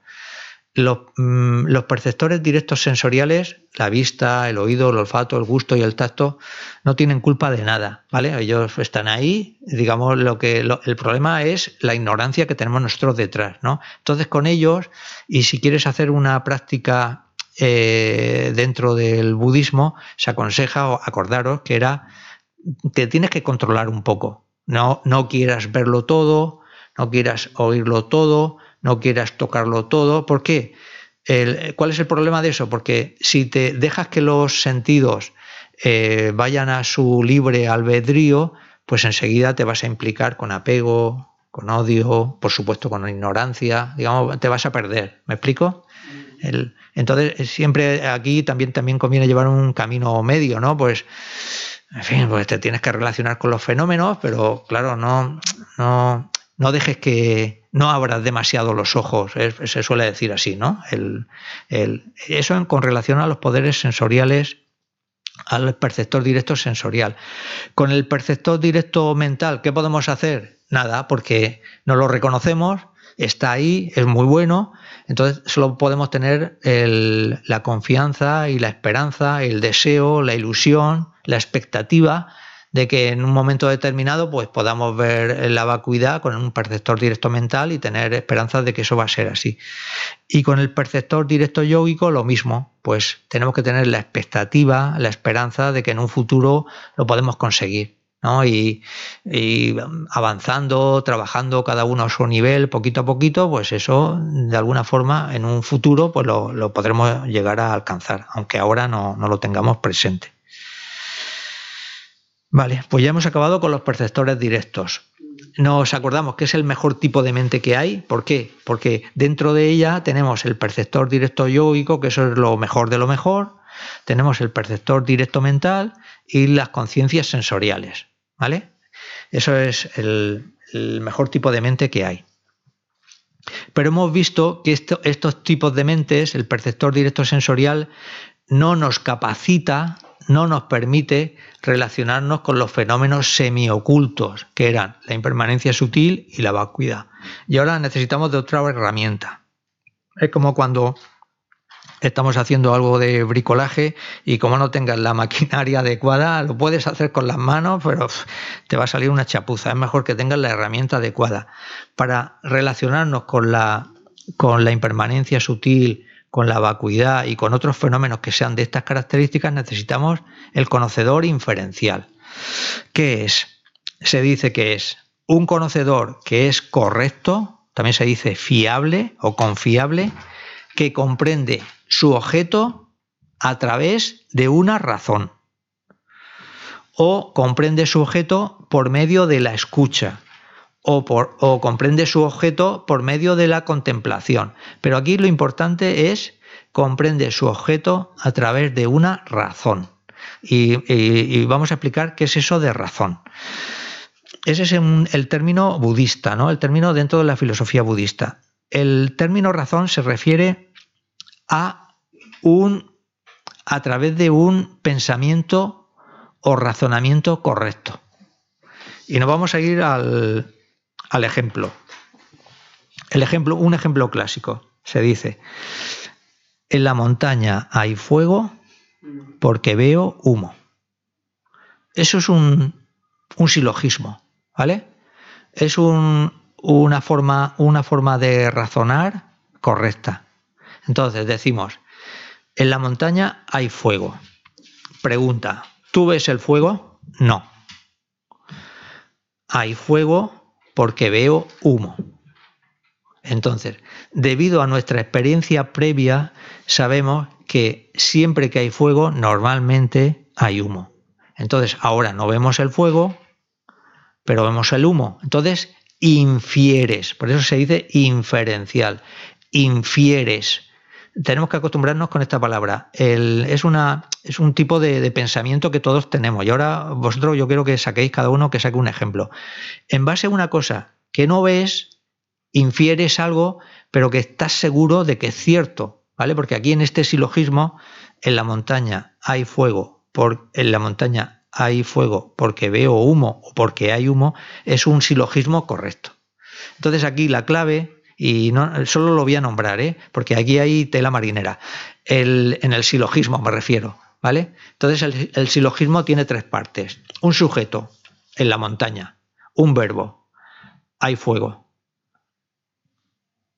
Mm, los, perceptores directos sensoriales, la vista, el oído, el olfato, el gusto y el tacto, no tienen culpa de nada, ¿vale? Ellos están ahí, digamos, lo que el problema es la ignorancia que tenemos nosotros detrás, ¿no? Entonces, con ellos, y si quieres hacer una práctica eh, dentro del budismo, se aconseja, acordaros, que era, te tienes que controlar un poco, no, no quieras verlo todo, no quieras oírlo todo, no quieras tocarlo todo. ¿Por qué? ¿Cuál es el problema de eso? Porque si te dejas que los sentidos eh, vayan a su libre albedrío, pues enseguida te vas a implicar con apego, con odio, por supuesto con ignorancia, digamos, te vas a perder. ¿Me explico? entonces, siempre aquí también, también conviene llevar un camino medio, ¿no? Pues, en fin, pues te tienes que relacionar con los fenómenos, pero claro, no, no, no dejes que, no abras demasiado los ojos, se suele decir así, ¿no? eso con relación a los poderes sensoriales, al perceptor directo sensorial. Con el perceptor directo mental, ¿qué podemos hacer? Nada, porque no lo reconocemos, está ahí, es muy bueno, entonces solo podemos tener la confianza y la esperanza, el deseo, la ilusión, la expectativa de que en un momento determinado pues podamos ver la vacuidad con un perceptor directo mental y tener esperanzas de que eso va a ser así. Y con el perceptor directo yógico lo mismo, pues tenemos que tener la expectativa, la esperanza de que en un futuro lo podemos conseguir. Y, avanzando, trabajando cada uno a su nivel, poquito a poquito, pues eso de alguna forma en un futuro pues lo, podremos llegar a alcanzar, aunque ahora no lo tengamos presente. Vale, pues ya hemos acabado con los perceptores directos. Nos acordamos que es el mejor tipo de mente que hay. ¿Por qué? Porque dentro de ella tenemos el perceptor directo yógico, que eso es lo mejor de lo mejor. Tenemos el perceptor directo mental y las conciencias sensoriales. ¿Vale? Eso es el, mejor tipo de mente que hay. Pero hemos visto que estos tipos de mentes, el perceptor directo sensorial, no nos capacita, no nos permite relacionarnos con los fenómenos semiocultos, que eran la impermanencia sutil y la vacuidad. Y ahora necesitamos de otra herramienta. Es como cuando estamos haciendo algo de bricolaje y como no tengas la maquinaria adecuada, lo puedes hacer con las manos, pero te va a salir una chapuza. Es mejor que tengas la herramienta adecuada. Para relacionarnos con la, con la impermanencia sutil, con la vacuidad y con otros fenómenos que sean de estas características, necesitamos el conocedor inferencial. ¿Qué es? Se dice que es un conocedor que es correcto, también se dice fiable o confiable, que comprende su objeto a través de una razón o comprende su objeto por medio de la escucha o, comprende su objeto por medio de la contemplación. Pero aquí lo importante es comprende su objeto a través de una razón. Y, vamos a explicar qué es eso de razón. Ese es el término budista, ¿no? El término dentro de la filosofía budista. El término razón se refiere a un a través de un pensamiento o razonamiento correcto. Y nos vamos a ir al, al ejemplo. El ejemplo, un ejemplo clásico, se dice, en la montaña hay fuego porque veo humo. Eso es un, un silogismo, ¿vale? Es una, forma, una forma de razonar correcta. Entonces decimos, en la montaña hay fuego. Pregunta, ¿tú ves el fuego? No. Hay fuego porque veo humo. Entonces, debido a nuestra experiencia previa, sabemos que siempre que hay fuego, normalmente hay humo. Entonces, ahora no vemos el fuego, pero vemos el humo. Entonces, infieres, por eso se dice inferencial, infieres tenemos que acostumbrarnos con esta palabra. es, una, es un tipo de, pensamiento que todos tenemos. Y ahora vosotros yo quiero que saquéis cada uno que saque un ejemplo. En base a una cosa que no ves, infieres algo, pero que estás seguro de que es cierto. ¿Vale? Porque aquí en este silogismo, en la montaña hay fuego, por, en la montaña hay fuego porque veo humo o porque hay humo, es un silogismo correcto. Entonces aquí la clave y solo lo voy a nombrar, ¿eh? porque aquí hay tela marinera, en el silogismo me refiero. ¿vale? Entonces el, silogismo tiene tres partes. Un sujeto en la montaña, un verbo, hay fuego,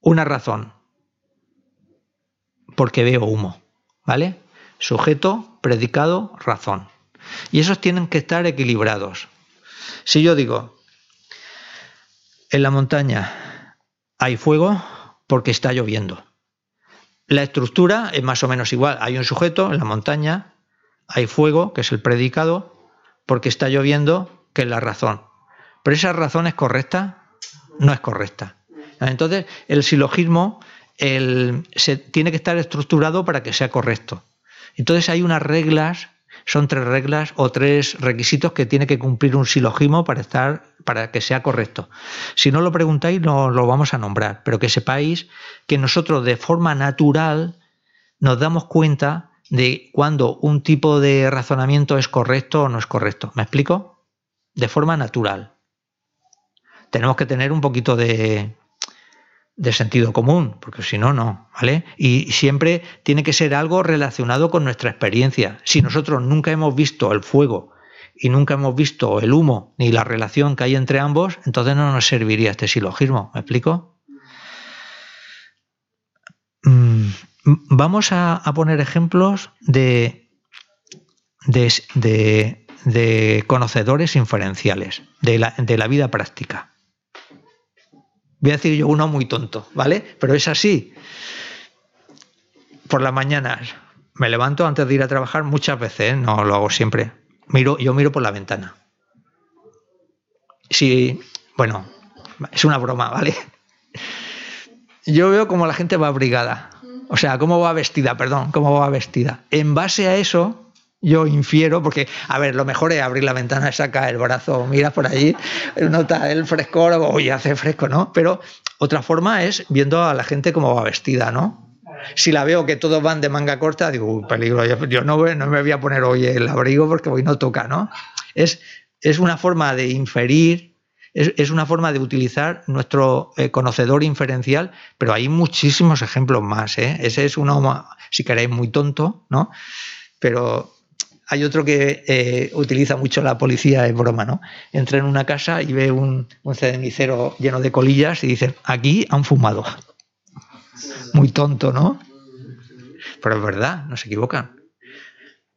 una razón, porque veo humo, ¿vale? Sujeto, predicado, razón. Y esos tienen que estar equilibrados. Si yo digo, en la montaña hay fuego porque está lloviendo. La estructura es más o menos igual. Hay un sujeto en la montaña, hay fuego, que es el predicado, porque está lloviendo, que es la razón. Pero esa razón es correcta, no es correcta. Entonces, el silogismo se, tiene que estar estructurado para que sea correcto. Entonces hay unas reglas son tres reglas o tres requisitos que tiene que cumplir un silogismo para estar para que sea correcto. Si no lo preguntáis, no lo vamos a nombrar, pero que sepáis que nosotros de forma natural nos damos cuenta de cuando un tipo de razonamiento es correcto o no es correcto. ¿Me explico? De forma natural. Tenemos que tener un poquito de, de sentido común, porque si no, no, ¿vale? Y siempre tiene que ser algo relacionado con nuestra experiencia. Si nosotros nunca hemos visto el fuego y nunca hemos visto el humo ni la relación que hay entre ambos, entonces no nos serviría este silogismo, ¿me explico? Mm, vamos a, poner ejemplos de, de, conocedores inferenciales, de la vida práctica. Voy a decir yo uno muy tonto, ¿vale? Pero es así. Por las mañanas me levanto antes de ir a trabajar muchas veces, ¿eh? no lo hago siempre. Miro, yo miro por la ventana. Sí, bueno, es una broma, ¿vale? Yo veo cómo la gente va abrigada. O sea, cómo va vestida, perdón, cómo va vestida. En base a eso, yo infiero, porque, a ver, lo mejor es abrir la ventana, saca el brazo, mira por allí, nota el frescor, oye, hace fresco, ¿no? Pero otra forma es viendo a la gente como va vestida, ¿no? Si la veo que todos van de manga corta, digo, Uy, peligro, yo, no, no, me voy a poner hoy el abrigo porque hoy no toca, ¿no? Es, es una forma de inferir, es, una forma de utilizar nuestro eh, conocedor inferencial, pero hay muchísimos ejemplos más, ¿eh? Ese es uno, si queréis, muy tonto, ¿no? Pero hay otro que eh, utiliza mucho la policía, en broma, ¿no? Entra en una casa y ve un, un cenicero lleno de colillas y dice, aquí han fumado. Muy tonto, ¿no? Pero es verdad, no se equivocan.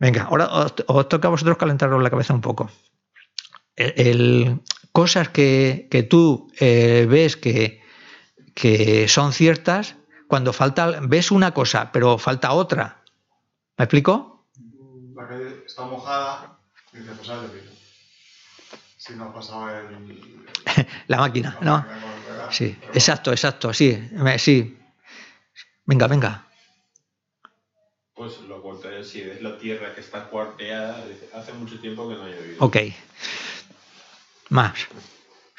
Venga, ahora os, toca a vosotros calentaros la cabeza un poco. cosas que, tú eh, ves que, que son ciertas, cuando falta, ves una cosa, pero falta otra. ¿Me explico? está mojada, y dice, pues el Si no ha pasado el... La máquina, ¿no? sí, exacto, exacto, sí, sí. Venga, venga. Pues lo contrario, si es la tierra que está cuarteada, hace mucho tiempo que no ha llovido. Ok. Más. O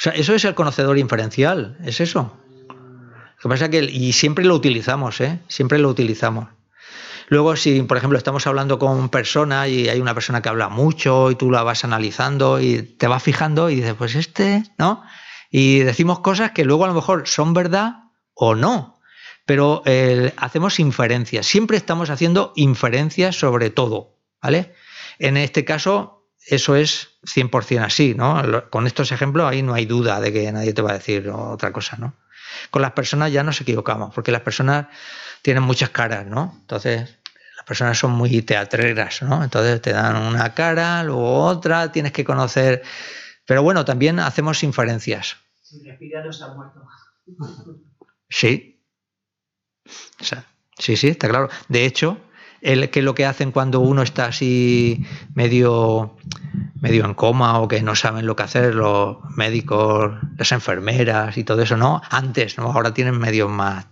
sea, eso es el conocedor inferencial, es eso. Lo que pasa es que, y siempre lo utilizamos, ¿eh? Siempre lo utilizamos. Luego, si por ejemplo estamos hablando con personas y hay una persona que habla mucho y tú la vas analizando y te vas fijando y dices, pues este, ¿no? Y decimos cosas que luego a lo mejor son verdad o no, pero eh, hacemos inferencias, siempre estamos haciendo inferencias sobre todo, ¿vale? En este caso, eso es 100% así, ¿no? Con estos ejemplos ahí no hay duda de que nadie te va a decir otra cosa, ¿no? Con las personas ya nos equivocamos, porque las personas tienen muchas caras, ¿no? Entonces, las personas son muy teatreras, ¿no? Entonces te dan una cara, luego otra, tienes que conocer. Pero bueno, también hacemos inferencias. Si respira, no ha muerto. Sí. sí, sí, está claro. De hecho, el, que lo que hacen cuando uno está así medio, medio en coma o que no saben lo que hacer los médicos, las enfermeras y todo eso, ¿no? Antes, ¿no? Ahora tienen medios más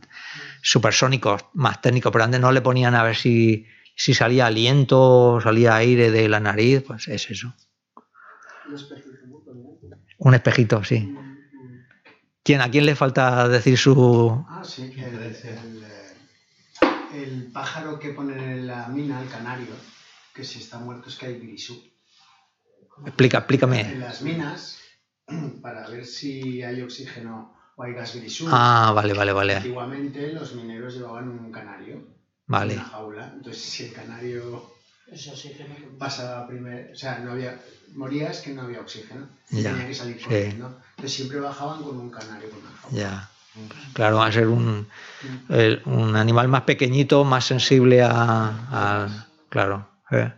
supersónicos más técnicos, pero antes no le ponían a ver si, salía aliento o salía aire de la nariz, pues es eso. Un espejito, sí. ¿Quién, ¿A quién le falta decir su...? Ah, sí, que el, eh, el, pájaro que pone en la mina, el canario, que si está muerto es que hay grisú. Explica, explícame. En las minas, para ver si hay oxígeno Ah, vale, vale, vale. Antiguamente los mineros llevaban un canario vale. en una jaula. Entonces, si el canario Eso sí primero, o sea, no había, morías que no había oxígeno, ya. tenía que salir corriendo. Entonces siempre bajaban con un canario, con una jaula. Claro, va a ser un, un animal más pequeñito, más sensible a. claro. Eh.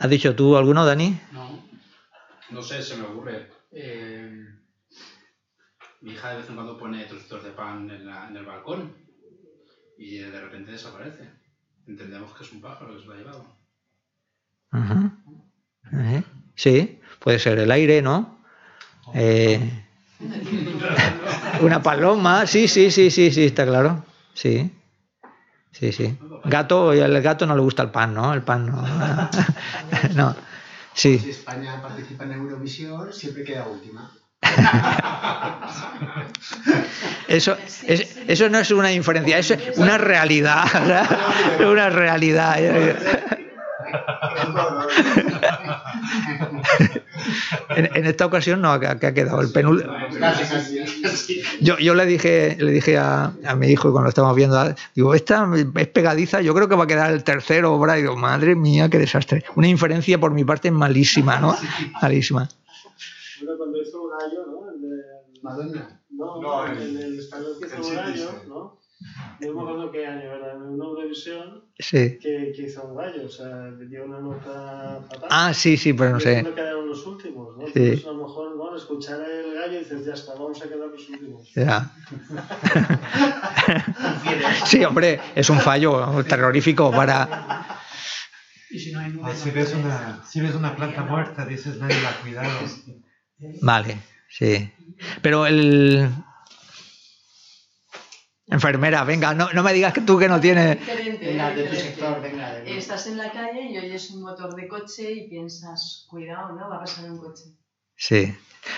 ¿Has dicho tú alguno, Dani? No. No sé, se me ocurre. Eh, mi hija de vez en cuando pone trocitos de pan en, la, en el balcón y de repente desaparece. Entendemos que es un pájaro que se lo ha llevado. Eh, sí, puede ser el aire, ¿no? Eh, una paloma, sí, sí, sí, sí, sí, está claro. Sí, sí, sí. Gato, el gato no le gusta el pan, ¿no? El pan no. no. Sí. Si España participa en Eurovisión, siempre queda última. Eso, eso no es una inferencia, es una realidad. es Una realidad. En, esta ocasión no, que, ha quedado el penúltimo. Yo, yo le dije, le dije a, mi hijo cuando lo estábamos viendo, digo, esta es pegadiza, yo creo que va a quedar el tercero obra. Y digo, madre mía, qué desastre. Una inferencia por mi parte malísima, ¿no? Malísima. Rayo, ¿no? El de, Madonna. No, no, el, el, el que hizo un rayo, ¿no? No me acuerdo qué año era, en una revisión sí. que, que hizo un rayo, o sea, le dio una nota fatal. Ah, sí, sí, pero no sé. No quedaron los últimos, ¿no? Sí. Entonces, a lo mejor, bueno, escuchar el gallo y dices, ya está, vamos a quedar los últimos. Ya. sí, hombre, es un fallo terrorífico para. Y si no hay nubes, ah, si, ves una, si ves una planta muerta, dices nadie la cuidado. Vale, sí. Pero el... Enfermera, venga, no, me digas que tú que no tienes... Estás en la calle y oyes un motor de coche y piensas, cuidado, ¿no? Va a pasar un coche. Sí,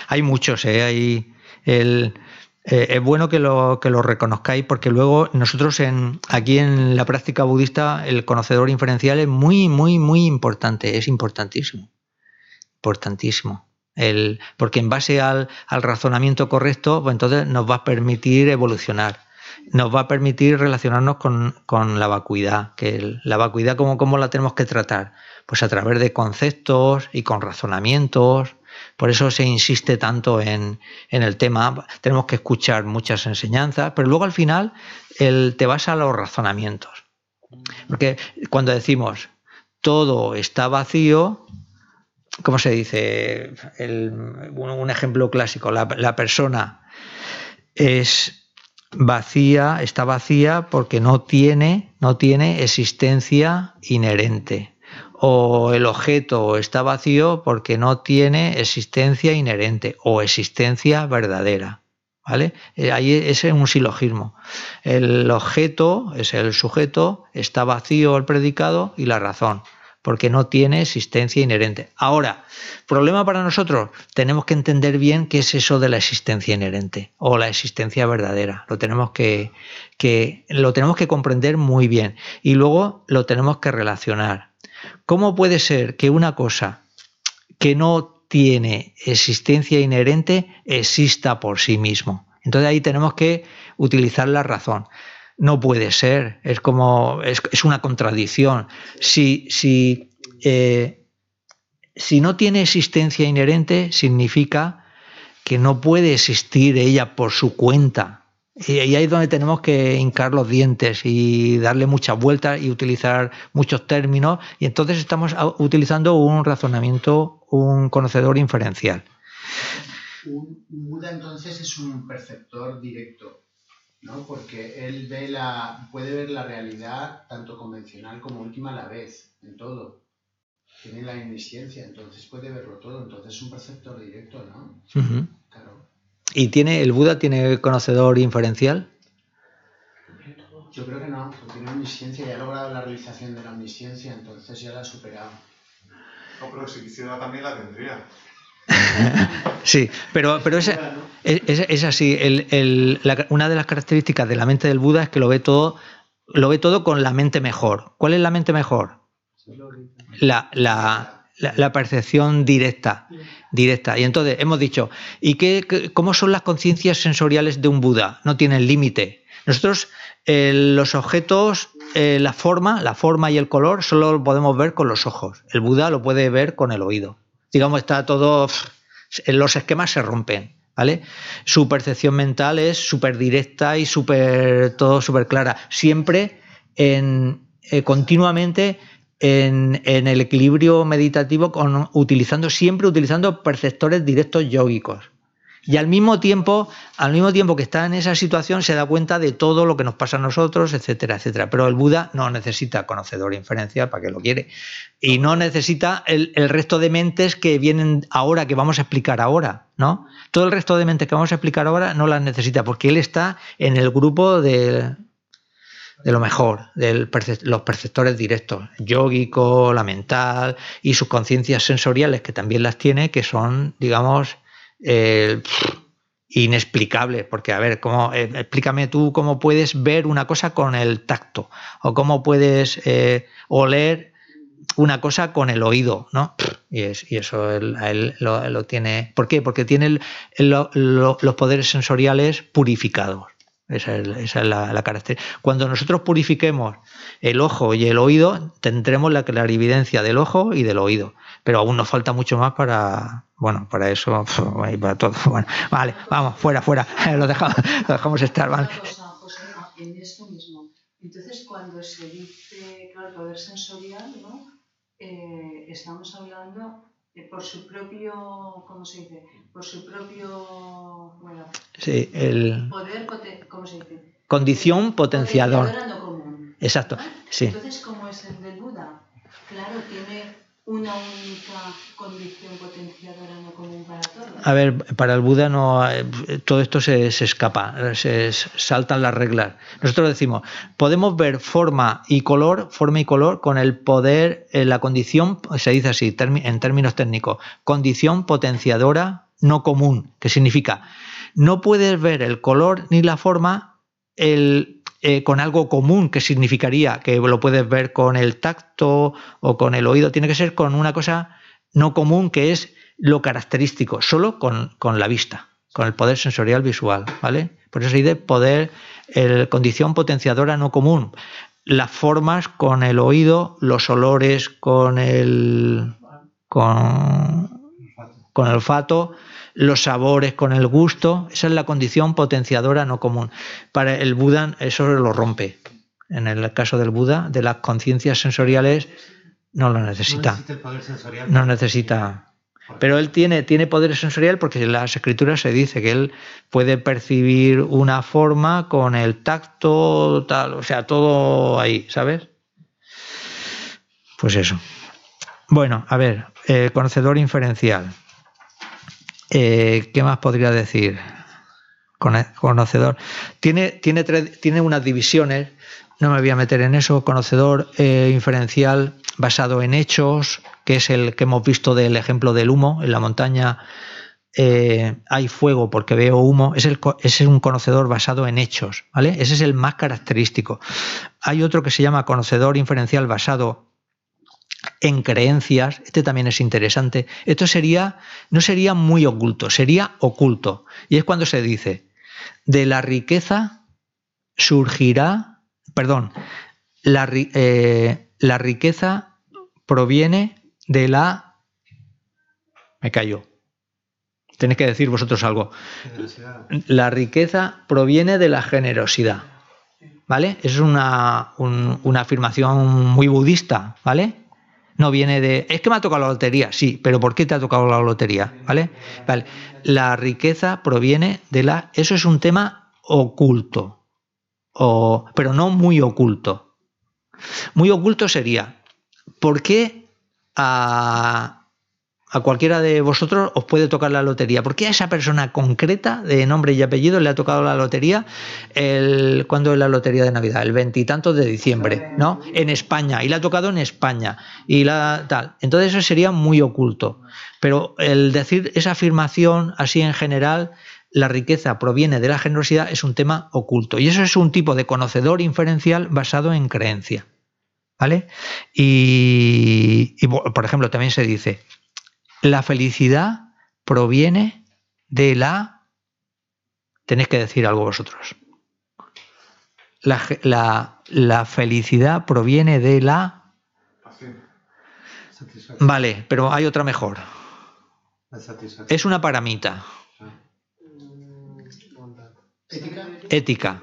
hay muchos, ¿eh? eh es bueno que lo, que lo reconozcáis porque luego nosotros aquí en la práctica budista el conocedor inferencial es muy, muy, muy importante, es importantísimo, importantísimo porque en base al, razonamiento correcto, pues entonces nos va a permitir evolucionar nos va a permitir relacionarnos con, la vacuidad, que la vacuidad ¿cómo, la tenemos que tratar, pues a través de conceptos y con razonamientos, por eso se insiste tanto en, en el tema, tenemos que escuchar muchas enseñanzas, pero luego al final te vas a los razonamientos, porque cuando decimos todo está vacío, ¿cómo se dice? un, ejemplo clásico, la, persona es vacía, está vacía porque no tiene, no tiene existencia inherente. O el objeto está vacío porque no tiene existencia inherente o existencia verdadera. ¿Vale? Eh, ahí es un silogismo. El objeto es el sujeto, está vacío el predicado y la razón porque no tiene existencia inherente. Ahora, problema para nosotros, tenemos que entender bien qué es eso de la existencia inherente o la existencia verdadera. Lo tenemos que, que, lo tenemos que comprender muy bien y luego lo tenemos que relacionar. ¿Cómo puede ser que una cosa que no tiene existencia inherente exista por sí mismo? Entonces ahí tenemos que utilizar la razón. No puede ser, es como, es, una contradicción. Si, si, eh, si no tiene existencia inherente, significa que no puede existir ella por su cuenta. Y ahí es donde tenemos que hincar los dientes y darle muchas vueltas y utilizar muchos términos. Y entonces estamos utilizando un razonamiento, un conocedor inferencial. Un Buda entonces es un perceptor directo. ¿no? Porque él ve la, puede ver la realidad tanto convencional como última a la vez, en todo. Tiene la omnisciencia, entonces puede verlo todo, entonces es un perceptor directo, ¿no? ¿Y tiene, el Buda tiene conocedor inferencial? Yo creo que no, porque tiene omnisciencia Ya ha logrado la realización de la omnisciencia, entonces ya la ha superado. No, pero si quisiera también la tendría sí, pero, pero es, así. una de las características de la mente del Buda es que lo ve todo, lo ve todo con la mente mejor. ¿Cuál es la mente mejor? La, percepción directa, directa. Y entonces hemos dicho, ¿y qué, cómo son las conciencias sensoriales de un Buda? No tienen límite. Nosotros eh, los objetos, eh, la forma, la forma y el color solo lo podemos ver con los ojos. El Buda lo puede ver con el oído digamos, está todo, los esquemas se rompen. ¿Vale? Su percepción mental es súper directa y súper todo súper clara. Siempre en, eh, continuamente en, el equilibrio meditativo, utilizando, siempre utilizando perceptores directos yógicos. Y al mismo tiempo, al mismo tiempo que está en esa situación, se da cuenta de todo lo que nos pasa a nosotros, etcétera, etcétera. Pero el Buda no necesita conocedor e inferencial para que lo quiere. Y no necesita el, resto de mentes que vienen ahora, que vamos a explicar ahora, ¿no? Todo el resto de mentes que vamos a explicar ahora no las necesita, porque él está en el grupo de, de lo mejor, de los perceptores directos, yógico, la mental y sus conciencias sensoriales, que también las tiene, que son, digamos, eh, inexplicable, porque a ver, ¿cómo, eh, explícame tú cómo puedes ver una cosa con el tacto o cómo puedes eh, oler una cosa con el oído, ¿no? Y, eso él, lo, tiene. ¿Por qué? Porque tiene los poderes sensoriales purificados. Esa es, la, característica. Cuando nosotros purifiquemos el ojo y el oído, tendremos la clarividencia del ojo y del oído. Pero aún nos falta mucho más para, bueno, para eso y para todo. Bueno, vale, vamos, fuera, fuera. Lo dejamos, dejamos estar, vale. Entonces, cuando se dice, claro, poder sensorial, eh, estamos hablando eh, por su propio, ¿cómo se dice? Por su propio, bueno, sí, el poder, ¿cómo se dice? Condición potenciador. No común. Exacto, ah, sí. Entonces, como es el del Buda, claro, tiene una única condición potenciadora, no común para todos. A ver, para el Buda no, eh, todo esto se, escapa, se, saltan las reglas. Nosotros decimos, podemos ver forma y color, forma y color con el poder, eh, la condición, se dice así en términos técnicos, condición potenciadora no común, que significa, no puedes ver el color ni la forma el eh, con algo común que significaría que lo puedes ver con el tacto o con el oído, tiene que ser con una cosa no común que es lo característico, solo con, la vista, con el poder sensorial visual, ¿vale? Por eso hay de poder, el, condición potenciadora no común, las formas con el oído, los olores con el... con, con el olfato los sabores con el gusto. Esa es la condición potenciadora no común. Para el Buda eso lo rompe. En el caso del Buda, de las conciencias sensoriales, no lo necesita. No necesita poder sensorial. No necesita. Pero él tiene, tiene poder sensorial porque en las escrituras se dice que él puede percibir una forma con el tacto, tal, o sea, todo ahí, ¿sabes? Pues eso. Bueno, a ver, eh, conocedor inferencial. Eh, ¿Qué más podría decir? Conocedor. Tiene, tiene, unas divisiones, no me voy a meter en eso, conocedor eh, inferencial basado en hechos, que es el que hemos visto del ejemplo del humo en la montaña. Eh, hay fuego porque veo humo, es, es un conocedor basado en hechos, ¿vale? Ese es el más característico. Hay otro que se llama conocedor inferencial basado en creencias, este también es interesante, esto sería, no sería muy oculto, sería oculto. Y es cuando se dice, de la riqueza surgirá, perdón, la, eh, riqueza proviene de la... Me callo. Tenéis que decir vosotros algo. La riqueza proviene de la generosidad. ¿Vale? Es una, una afirmación muy budista, ¿vale? No viene de, es que me ha tocado la lotería, sí, pero ¿por qué te ha tocado la lotería? ¿Vale? Vale. La riqueza proviene de la, eso es un tema oculto, o, pero no muy oculto. Muy oculto sería, ¿por qué a, a cualquiera de vosotros os puede tocar la lotería. ¿Por qué a esa persona concreta de nombre y apellido le ha tocado la lotería el, cuando es la lotería de Navidad? El veintitantos de diciembre, ¿no? En España. Y la ha tocado en España. Y la tal. Entonces eso sería muy oculto. Pero el decir esa afirmación así en general la riqueza proviene de la generosidad es un tema oculto. Y eso es un tipo de conocedor inferencial basado en creencia. ¿Vale? y por ejemplo, también se dice, la felicidad proviene de la... Tenéis que decir algo vosotros. La, felicidad proviene de la... Vale, pero hay otra mejor. Es una paramita. Ah. Mm, Ética.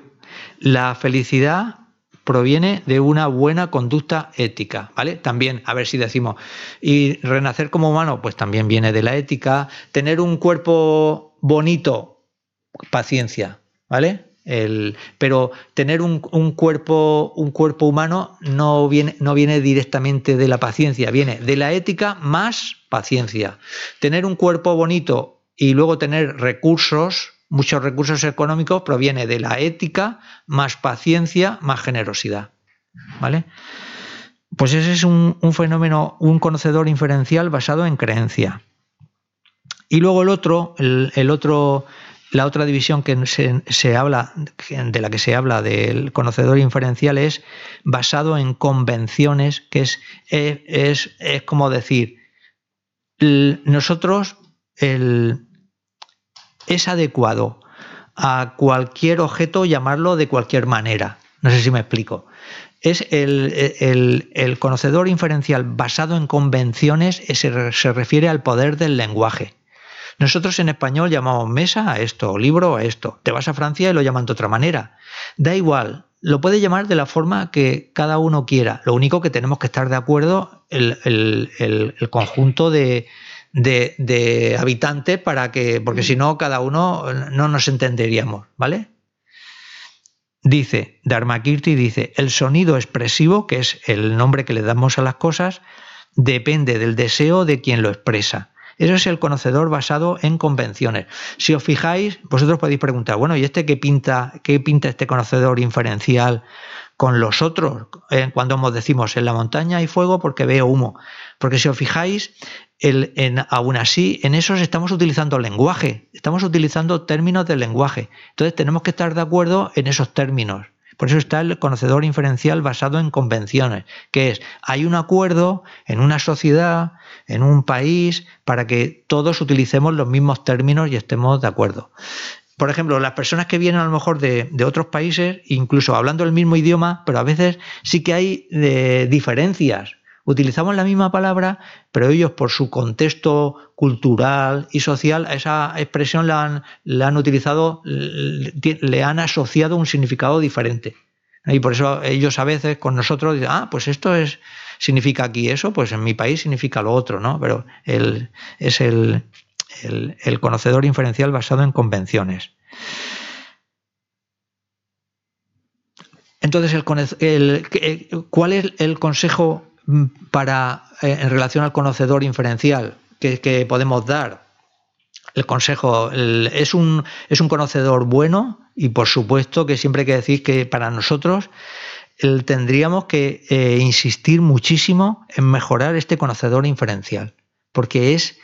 La felicidad proviene de una buena conducta ética, ¿vale? También, a ver si decimos, y renacer como humano, pues también viene de la ética, tener un cuerpo bonito, paciencia, ¿vale? pero tener un, cuerpo, un cuerpo humano no viene, no viene directamente de la paciencia, viene de la ética más paciencia. Tener un cuerpo bonito y luego tener recursos muchos recursos económicos proviene de la ética, más paciencia, más generosidad. ¿Vale? Pues ese es un, fenómeno, un conocedor inferencial basado en creencia. Y luego el otro, el, otro la otra división que se, se, habla, de la que se habla del conocedor inferencial es basado en convenciones, que es, es, como decir, nosotros el, es adecuado a cualquier objeto llamarlo de cualquier manera. No sé si me explico. Es el, conocedor inferencial basado en convenciones se, refiere al poder del lenguaje. Nosotros en español llamamos mesa a esto, libro a esto. Te vas a Francia y lo llaman de otra manera. Da igual, lo puede llamar de la forma que cada uno quiera. Lo único que tenemos que estar de acuerdo el conjunto de, de, habitantes para que, porque si no, cada uno no nos entenderíamos, ¿vale? Dice, Dharmakirti dice, el sonido expresivo, que es el nombre que le damos a las cosas, depende del deseo de quien lo expresa. Eso es el conocedor basado en convenciones. Si os fijáis, vosotros podéis preguntar, bueno, ¿y este qué pinta, qué pinta este conocedor inferencial con los otros? en eh, cuando decimos en la montaña hay fuego porque veo humo. Porque si os fijáis, en, aún así, en esos estamos utilizando lenguaje, estamos utilizando términos del lenguaje. Entonces tenemos que estar de acuerdo en esos términos. Por eso está el conocedor inferencial basado en convenciones, que es, hay un acuerdo en una sociedad, en un país, para que todos utilicemos los mismos términos y estemos de acuerdo. Por ejemplo, las personas que vienen a lo mejor de, otros países, incluso hablando el mismo idioma, pero a veces sí que hay eh, diferencias utilizamos la misma palabra, pero ellos por su contexto cultural y social, a esa expresión la han, utilizado, le han asociado un significado diferente. Y por eso ellos a veces con nosotros dicen, ah, pues esto es, significa aquí eso, pues en mi país significa lo otro, ¿no? Pero es el, conocedor inferencial basado en convenciones. Entonces, el, el, ¿cuál es el consejo Mm, para, eh, en relación al conocedor inferencial que, podemos dar? El consejo, es, un, es un conocedor bueno y por supuesto que siempre hay que decir que para nosotros el, tendríamos que eh, insistir muchísimo en mejorar este conocedor inferencial, porque es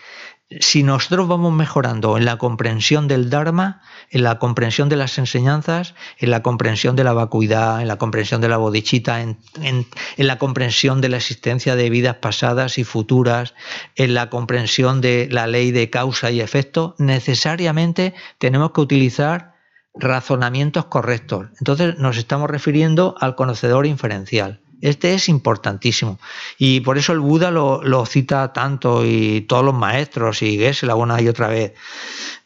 si nosotros vamos mejorando en la comprensión del Dharma, en la comprensión de las enseñanzas, en la comprensión de la vacuidad, en la comprensión de la bodichita, en, en la comprensión de la existencia de vidas pasadas y futuras, en la comprensión de la ley de causa y efecto, necesariamente tenemos que utilizar razonamientos correctos. Entonces nos estamos refiriendo al conocedor inferencial. Este es importantísimo. Y por eso el Buda lo, cita tanto y todos los maestros y la una y otra vez.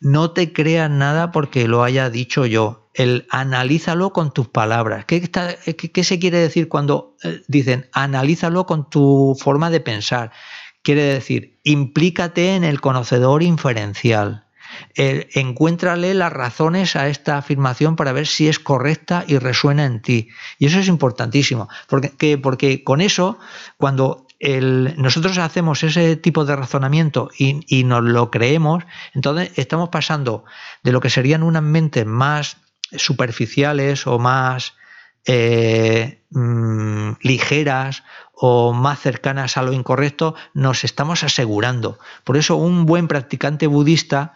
No te creas nada porque lo haya dicho yo. El, analízalo con tus palabras. qué se quiere decir cuando eh, dicen analízalo con tu forma de pensar? Quiere decir, implícate en el conocedor inferencial. Eh, encuéntrale las razones a esta afirmación para ver si es correcta y resuena en ti. Y eso es importantísimo, porque, porque con eso, cuando nosotros hacemos ese tipo de razonamiento y nos lo creemos, entonces estamos pasando de lo que serían unas mentes más superficiales o más eh, mm, ligeras o más cercanas a lo incorrecto, nos estamos asegurando. Por eso un buen practicante budista,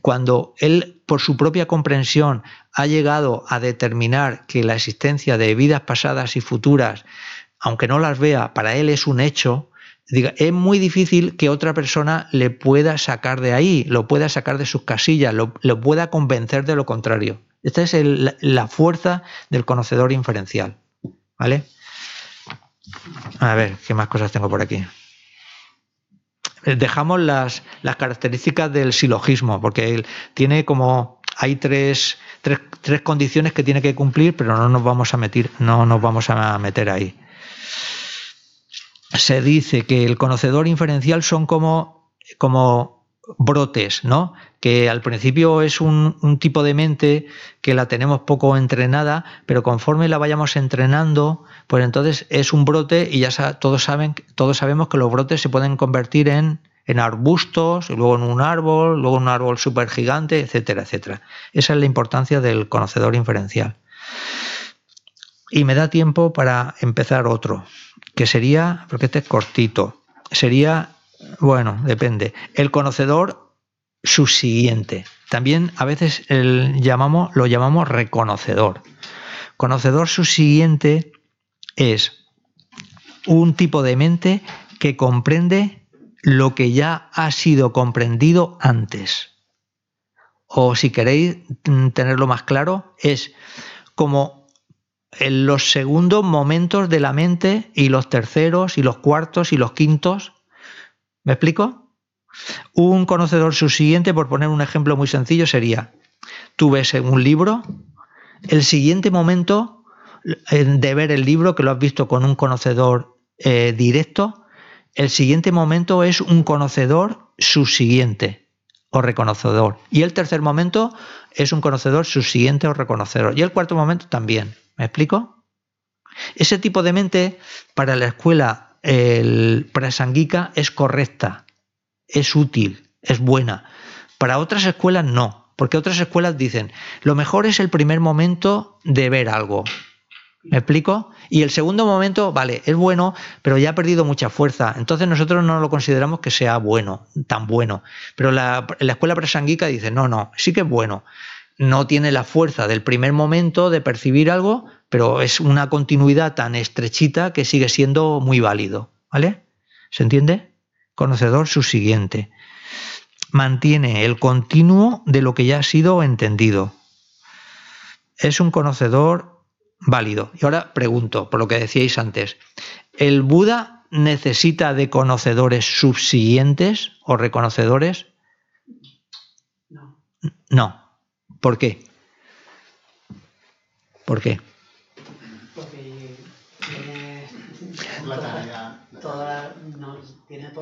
cuando él por su propia comprensión ha llegado a determinar que la existencia de vidas pasadas y futuras, aunque no las vea, para él es un hecho, diga, es muy difícil que otra persona le pueda sacar de ahí, lo pueda sacar de sus casillas, lo pueda convencer de lo contrario. Esta es la fuerza del conocedor inferencial. ¿Vale? A ver, ¿qué más cosas tengo por aquí? Dejamos las, las características del silogismo, porque tiene como. Hay tres, tres, condiciones que tiene que cumplir, pero no nos vamos a meter, no nos vamos a meter ahí. Se dice que el conocedor inferencial son como, como brotes, ¿no? Que al principio es un, tipo de mente que la tenemos poco entrenada, pero conforme la vayamos entrenando, pues entonces es un brote y ya todos, saben, todos sabemos que los brotes se pueden convertir en, arbustos, y luego en un árbol, luego en un árbol súper gigante, etcétera, etcétera. Esa es la importancia del conocedor inferencial. Y me da tiempo para empezar otro, que sería, porque este es cortito, sería bueno, depende. El conocedor subsiguiente. También a veces lo llamamos reconocedor. Conocedor subsiguiente es un tipo de mente que comprende lo que ya ha sido comprendido antes. O si queréis mm, tenerlo más claro, es como en los segundos momentos de la mente y los terceros y los cuartos y los quintos ¿Me explico? Un conocedor subsiguiente, por poner un ejemplo muy sencillo, sería, tú ves un libro, el siguiente momento de ver el libro, que lo has visto con un conocedor eh, directo, el siguiente momento es un conocedor subsiguiente o reconocedor. Y el tercer momento es un conocedor subsiguiente o reconocedor. Y el cuarto momento también. ¿Me explico? Ese tipo de mente para la escuela el prasangika es correcta, es útil, es buena. Para otras escuelas no, porque otras escuelas dicen, lo mejor es el primer momento de ver algo. ¿Me explico? Y el segundo momento, vale, es bueno, pero ya ha perdido mucha fuerza. Entonces nosotros no lo consideramos que sea bueno, tan bueno. Pero la, escuela Prasangika dice, no, no, sí que es bueno. No tiene la fuerza del primer momento de percibir algo, pero es una continuidad tan estrechita que sigue siendo muy válido, ¿vale? ¿Se entiende? Conocedor subsiguiente. Mantiene el continuo de lo que ya ha sido entendido. Es un conocedor válido. Y ahora pregunto, por lo que decíais antes, ¿el Buda necesita de conocedores subsiguientes o reconocedores? No. No. ¿Por qué? ¿Por qué?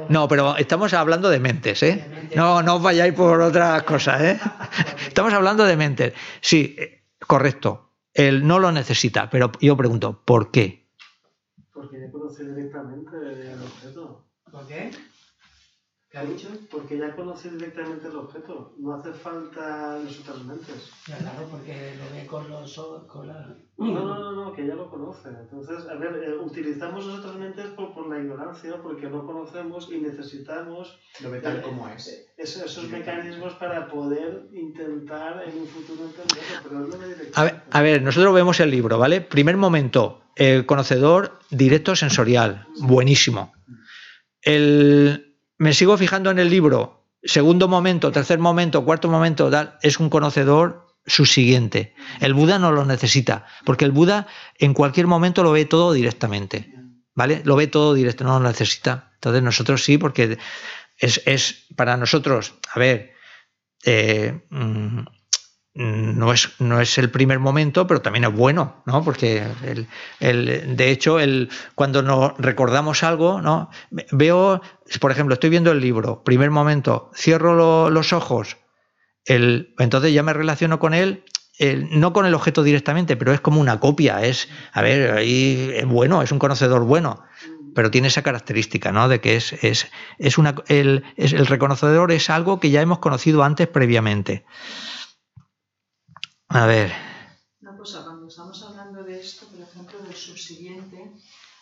no, pero estamos hablando de mentes, ¿eh? No, no os vayáis por otras cosas, ¿eh? estamos hablando de mentes. Sí, eh, correcto. Él no lo necesita, pero yo pregunto, ¿por qué? Porque le conoce directamente el objeto. ¿Por qué? dicho? porque ya conoce directamente el objeto, no hace falta los mentes. Claro, porque lo ve con los con la... No, no, no, que ya lo conoce. Entonces, a ver, eh, utilizamos los otros mentes por, la ignorancia, porque no conocemos y necesitamos... Eh, es. Eh, esos, mecanismos para poder intentar en un futuro entenderlo, a ver, a ver, nosotros vemos el libro, ¿vale? Primer momento, el conocedor directo sensorial, buenísimo. El me sigo fijando en el libro, segundo momento, tercer momento, cuarto momento, es un conocedor su siguiente. El Buda no lo necesita, porque el Buda en cualquier momento lo ve todo directamente, ¿vale? Lo ve todo directo, no lo necesita. Entonces nosotros sí, porque es, es para nosotros, a ver, eh, mm, no es, no es el primer momento, pero también es bueno, ¿no? Porque el, el, de hecho, el, cuando nos recordamos algo, ¿no? Veo, por ejemplo, estoy viendo el libro, primer momento, cierro los ojos, el, entonces ya me relaciono con él, no con el objeto directamente, pero es como una copia, es, a ver, ahí bueno, es un conocedor bueno, pero tiene esa característica, ¿no? De que es, es, es una, el, el reconocedor es algo que ya hemos conocido antes previamente. A ver. Una cosa, cuando estamos hablando de esto, por ejemplo, del subsiguiente,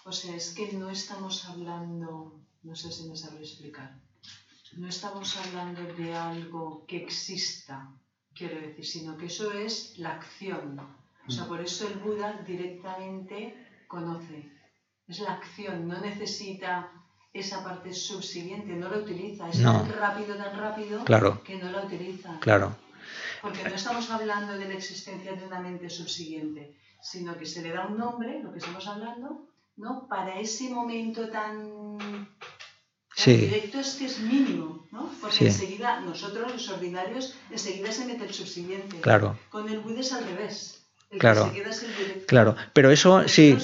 o sea, es que no estamos hablando, no sé si me sabré explicar, no estamos hablando de algo que exista, quiero decir, sino que eso es la acción. O sea, por eso el Buda directamente conoce. Es la acción, no necesita esa parte subsiguiente, no la utiliza. Es tan rápido, tan rápido que no la utiliza. Claro. Porque no estamos hablando de la existencia de una mente subsiguiente, sino que se le da un nombre, lo que estamos hablando, ¿no? Para ese momento tan, directo es que es mínimo, ¿no? Porque enseguida, nosotros los ordinarios, enseguida se mete el subsiguiente. Con el Buda es al revés. El claro, que se es el claro, pero eso el sí.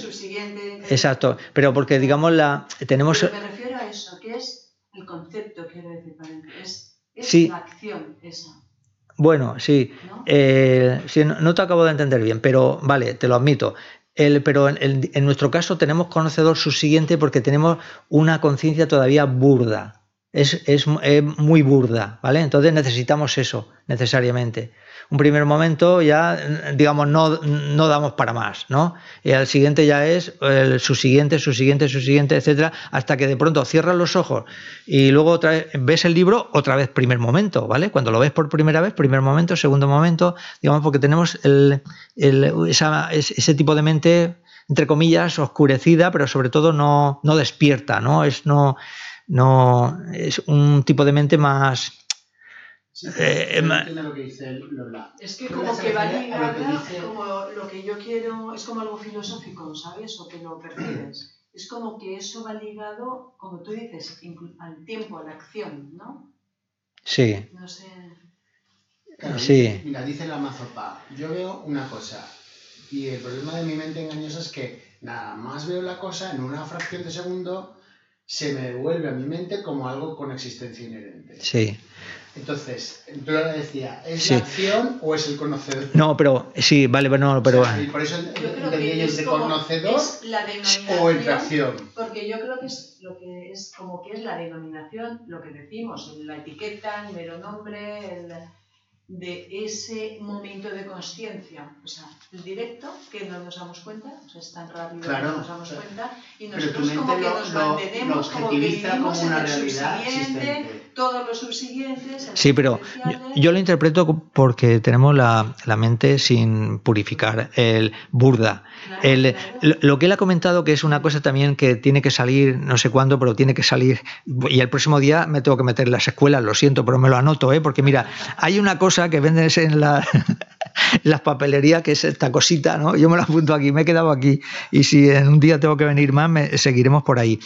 Exacto, pero porque digamos la tenemos. me refiero a eso, que es el concepto, quiero decir, para es, es la acción esa. Bueno, sí, eh, ¿no? te acabo de entender bien, pero vale, te lo admito. pero en, en, nuestro caso tenemos conocedor subsiguiente porque tenemos una conciencia todavía burda. Es, es, es, muy burda, ¿vale? Entonces necesitamos eso necesariamente un primer momento ya, digamos, no, no damos para más, ¿no? Y al siguiente ya es el, su siguiente, su siguiente, su siguiente, etcétera, hasta que de pronto cierras los ojos y luego otra ves el libro, otra vez primer momento, ¿vale? Cuando lo ves por primera vez, primer momento, segundo momento, digamos, porque tenemos el, ese tipo de mente, entre comillas, oscurecida, pero sobre todo no, no despierta, ¿no? Es, no, no, es un tipo de mente más es que como que va ligado como lo que yo quiero, es como algo filosófico, ¿sabes? O que lo percibes. Es como que eso va ligado, como tú dices, al tiempo, a la acción, ¿no? Sí. No sé. Mira, dice la mazopa, yo veo una cosa y el problema de mi mente engañosa es que nada más veo la cosa, en una fracción de segundo se me devuelve a mi mente como algo con existencia inherente. Sí. Entonces, ahora decía, ¿es la acción o es el conocedor? No, pero sí, vale, pero no, pero. vale por eso el yo conocedor o la acción. Porque yo creo que es lo que es como que es la denominación, lo que decimos, la etiqueta, el mero nombre, de ese momento de conciencia. O sea, el directo que no nos damos cuenta, o sea, es tan rápido que no nos damos cuenta, y nosotros como que nos lo, mantenemos como que vivimos una realidad Existente todos los subsiguientes. Sí, pero yo, lo interpreto porque tenemos la, mente sin purificar, el burda. el, Lo que él ha comentado, que es una cosa también que tiene que salir, no sé cuándo, pero tiene que salir. Y el próximo día me tengo que meter en las escuelas, lo siento, pero me lo anoto, ¿eh? porque mira, hay una cosa que venden en las papelerías, que es esta cosita, ¿no? Yo me la apunto aquí, me he quedado aquí. Y si en un día tengo que venir más, seguiremos por ahí.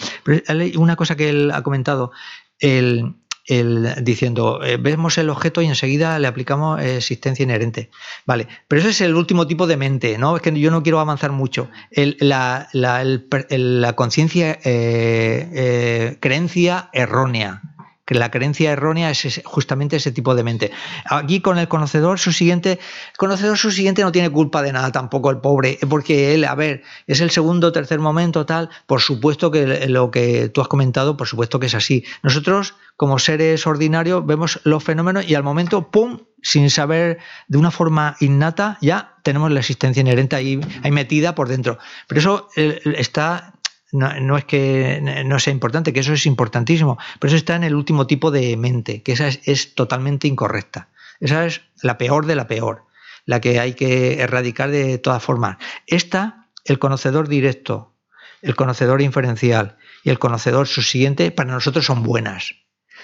una cosa que él ha comentado, el, el, diciendo, eh, vemos el objeto y enseguida le aplicamos existencia inherente. Vale, pero ese es el último tipo de mente, ¿no? Es que yo no quiero avanzar mucho. la, conciencia, eh, eh, creencia errónea que la creencia errónea es justamente ese tipo de mente. Aquí con el conocedor su el conocedor siguiente no tiene culpa de nada tampoco el pobre, eh, porque él, a ver, es el segundo, tercer momento, tal, por supuesto que lo que tú has comentado, por supuesto que es así. Nosotros, como seres ordinarios, vemos los fenómenos y al momento, ¡pum!, sin saber de una forma innata, ya tenemos la existencia inherente ahí, ahí metida por dentro. Pero eso eh, está no, es que no sea importante, que eso es importantísimo, pero eso está en el último tipo de mente, que esa es, es totalmente incorrecta. Esa es la peor de la peor, la que hay que erradicar de todas formas. Esta, el conocedor directo, el conocedor inferencial y el conocedor subsiguiente, para nosotros son buenas.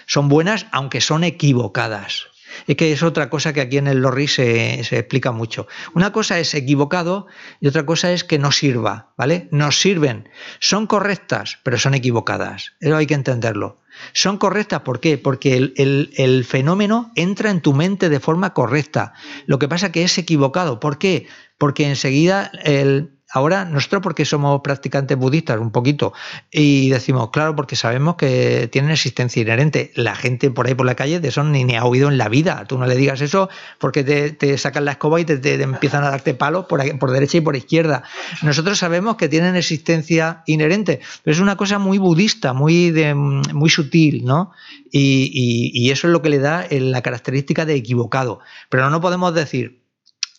Son buenas aunque son equivocadas. Es que es otra cosa que aquí en el Lorry se, explica mucho. Una cosa es equivocado y otra cosa es que no sirva, ¿vale? Nos sirven. Son correctas, pero son equivocadas. Eso hay que entenderlo. Son correctas, ¿por qué? Porque el, fenómeno entra en tu mente de forma correcta. Lo que pasa que es equivocado. ¿Por qué? Porque enseguida el, Ahora, nosotros porque somos practicantes budistas un poquito y decimos, claro, porque sabemos que tienen existencia inherente. La gente por ahí por la calle de eso ni, ha oído en la vida. Tú no le digas eso porque te, sacan la escoba y te, empiezan a darte palos por, por derecha y por izquierda. Nosotros sabemos que tienen existencia inherente, pero es una cosa muy budista, muy, muy sutil, ¿no? Y, y eso es lo que le da la característica de equivocado. Pero no podemos decir,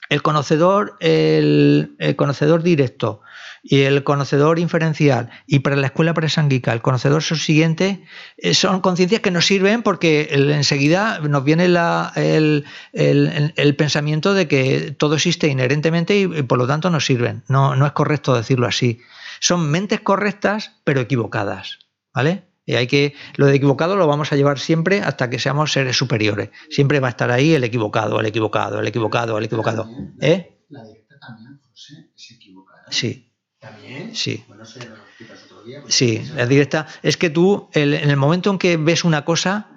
el conocedor, el, conocedor directo y el conocedor inferencial y para la escuela presánguica el conocedor subsiguiente eh, son conciencias que nos sirven porque enseguida nos viene la, el, pensamiento de que todo existe inherentemente y, por lo tanto nos sirven. No, no es correcto decirlo así. Son mentes correctas pero equivocadas. ¿Vale? Y hay que, lo de equivocado lo vamos a llevar siempre hasta que seamos seres superiores. Siempre va a estar ahí el equivocado, el equivocado, el equivocado, el equivocado. ¿Eh? La directa también, José, es equivocada. Sí. ¿También? Sí. Sí, la directa. Es que tú, en el momento en que ves una cosa,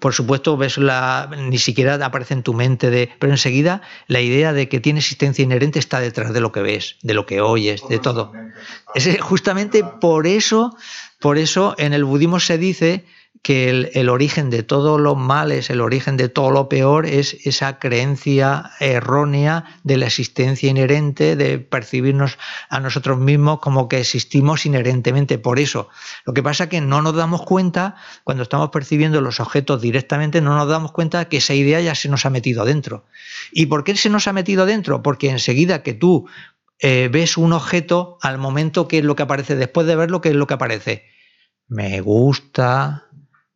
por supuesto, ves la, ni siquiera aparece en tu mente, de, pero enseguida la idea de que tiene existencia inherente está detrás de lo que ves, de lo que oyes, de todo. Es eh, justamente ah. por eso por eso en el budismo se dice que el, origen de todos los males, el origen de todo lo peor es esa creencia errónea de la existencia inherente, de percibirnos a nosotros mismos como que existimos inherentemente por eso. Lo que pasa es que no nos damos cuenta, cuando estamos percibiendo los objetos directamente, no nos damos cuenta que esa idea ya se nos ha metido dentro. ¿Y por qué se nos ha metido dentro? Porque enseguida que tú eh, ves un objeto al momento que es lo que aparece, después de verlo, que es lo que aparece. Me gusta,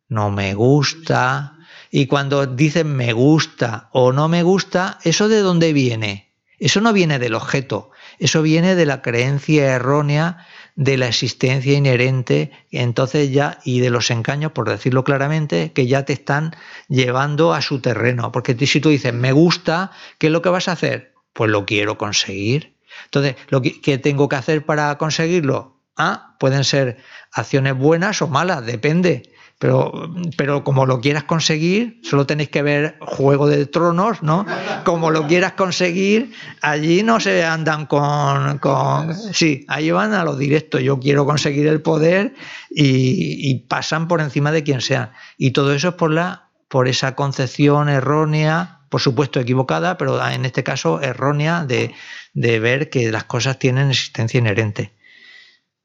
no me gusta. Y cuando dicen me gusta o no me gusta, ¿eso de dónde viene? Eso no viene del objeto, eso viene de la creencia errónea de la existencia inherente, entonces ya, y de los engaños, por decirlo claramente, que ya te están llevando a su terreno. Porque si tú dices, me gusta, ¿qué es lo que vas a hacer? Pues lo quiero conseguir. Entonces, lo que, tengo que hacer para conseguirlo? Ah, pueden ser acciones buenas o malas, depende. Pero, pero, como lo quieras conseguir, solo tenéis que ver Juego de Tronos, ¿no? Como lo quieras conseguir, allí no se andan con... con sí, ahí van a lo directo, yo quiero conseguir el poder y, y, pasan por encima de quien sea. Y todo eso es por, la, por esa concepción errónea, por supuesto equivocada, pero en este caso errónea de, de ver que las cosas tienen existencia inherente.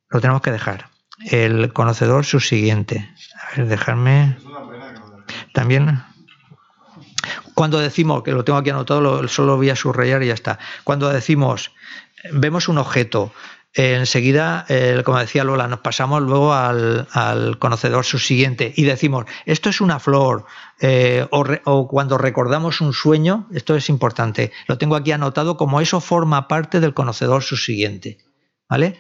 Lo tenemos que dejar. El conocedor subsiguiente. A ver, dejarme. También. Cuando decimos, que lo tengo aquí anotado, solo voy a subrayar y ya está. Cuando decimos, vemos un objeto, enseguida, eh, como decía Lola, nos pasamos luego al, conocedor subsiguiente y decimos, esto es una flor, eh, o, cuando recordamos un sueño, esto es importante, lo tengo aquí anotado como eso forma parte del conocedor subsiguiente. ¿Vale?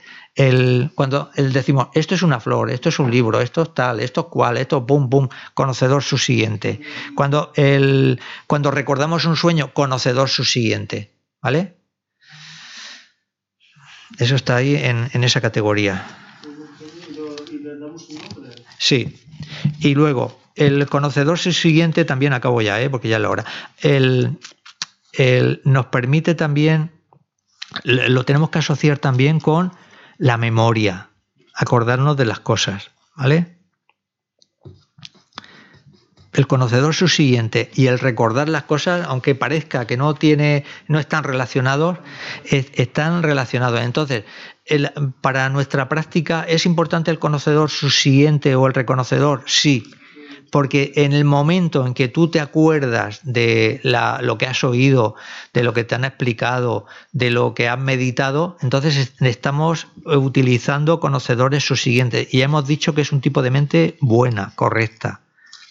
cuando el decimos, esto es una flor, esto es un libro, esto es tal, esto es cual, esto es boom, boom, conocedor subsiguiente. Cuando, el, cuando recordamos un sueño, conocedor subsiguiente. ¿Vale? Eso está ahí en, esa categoría. Sí. Y luego, el conocedor siguiente también, acabo ya, ¿eh? porque ya lo la hora. El, nos permite también, lo tenemos que asociar también con la memoria, acordarnos de las cosas, ¿vale? el conocedor subsiguiente y el recordar las cosas, aunque parezca que no tiene, no están relacionados, están relacionados. Entonces, para nuestra práctica es importante el conocedor subsiguiente o el reconocedor, sí, porque en el momento en que tú te acuerdas de la, lo que has oído, de lo que te han explicado, de lo que has meditado, entonces estamos utilizando conocedores subsiguientes y hemos dicho que es un tipo de mente buena, correcta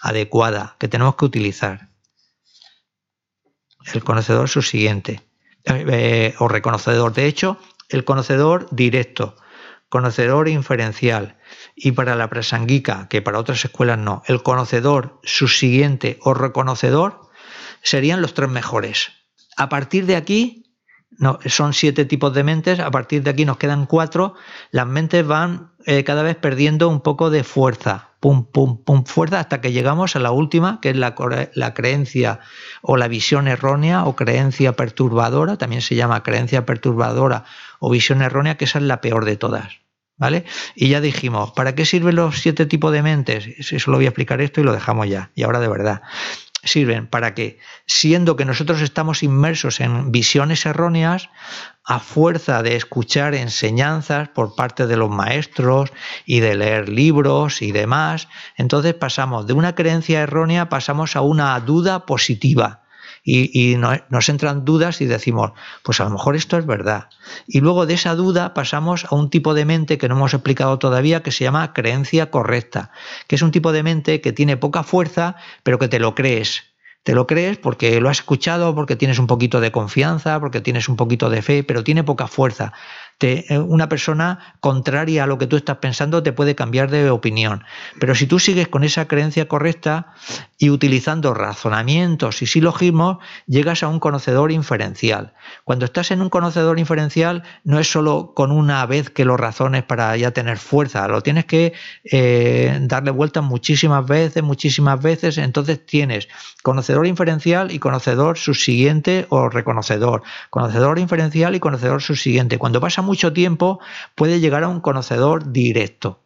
adecuada que tenemos que utilizar. El conocedor subsiguiente eh, o reconocedor. De hecho, el conocedor directo, conocedor inferencial y para la presanguica... que para otras escuelas no, el conocedor subsiguiente o reconocedor serían los tres mejores. A partir de aquí, no, son siete tipos de mentes, a partir de aquí nos quedan cuatro, las mentes van eh, cada vez perdiendo un poco de fuerza, pum, pum, pum, fuerza hasta que llegamos a la última, que es la, creencia o la visión errónea o creencia perturbadora, también se llama creencia perturbadora o visión errónea, que esa es la peor de todas. ¿Vale? Y ya dijimos, ¿para qué sirven los siete tipos de mentes? Eso lo voy a explicar esto y lo dejamos ya. Y ahora de verdad sirven para que, siendo que nosotros estamos inmersos en visiones erróneas, a fuerza de escuchar enseñanzas por parte de los maestros y de leer libros y demás, entonces pasamos de una creencia errónea, pasamos a una duda positiva y, no, nos entran dudas y decimos, pues a lo mejor esto es verdad. Y luego de esa duda pasamos a un tipo de mente que no hemos explicado todavía que se llama creencia correcta, que es un tipo de mente que tiene poca fuerza, pero que te lo crees, te lo crees porque lo has escuchado, porque tienes un poquito de confianza, porque tienes un poquito de fe, pero tiene poca fuerza. Eh, una persona contraria a lo que tú estás pensando te puede cambiar de opinión. Pero si tú sigues con esa creencia correcta, y utilizando razonamientos y silogismos llegas a un conocedor inferencial. Cuando estás en un conocedor inferencial no es solo con una vez que lo razones para ya tener fuerza, lo tienes que eh, darle vueltas muchísimas veces, muchísimas veces, entonces tienes conocedor inferencial y conocedor subsiguiente o reconocedor, conocedor inferencial y conocedor subsiguiente. Cuando pasa mucho tiempo puede llegar a un conocedor directo.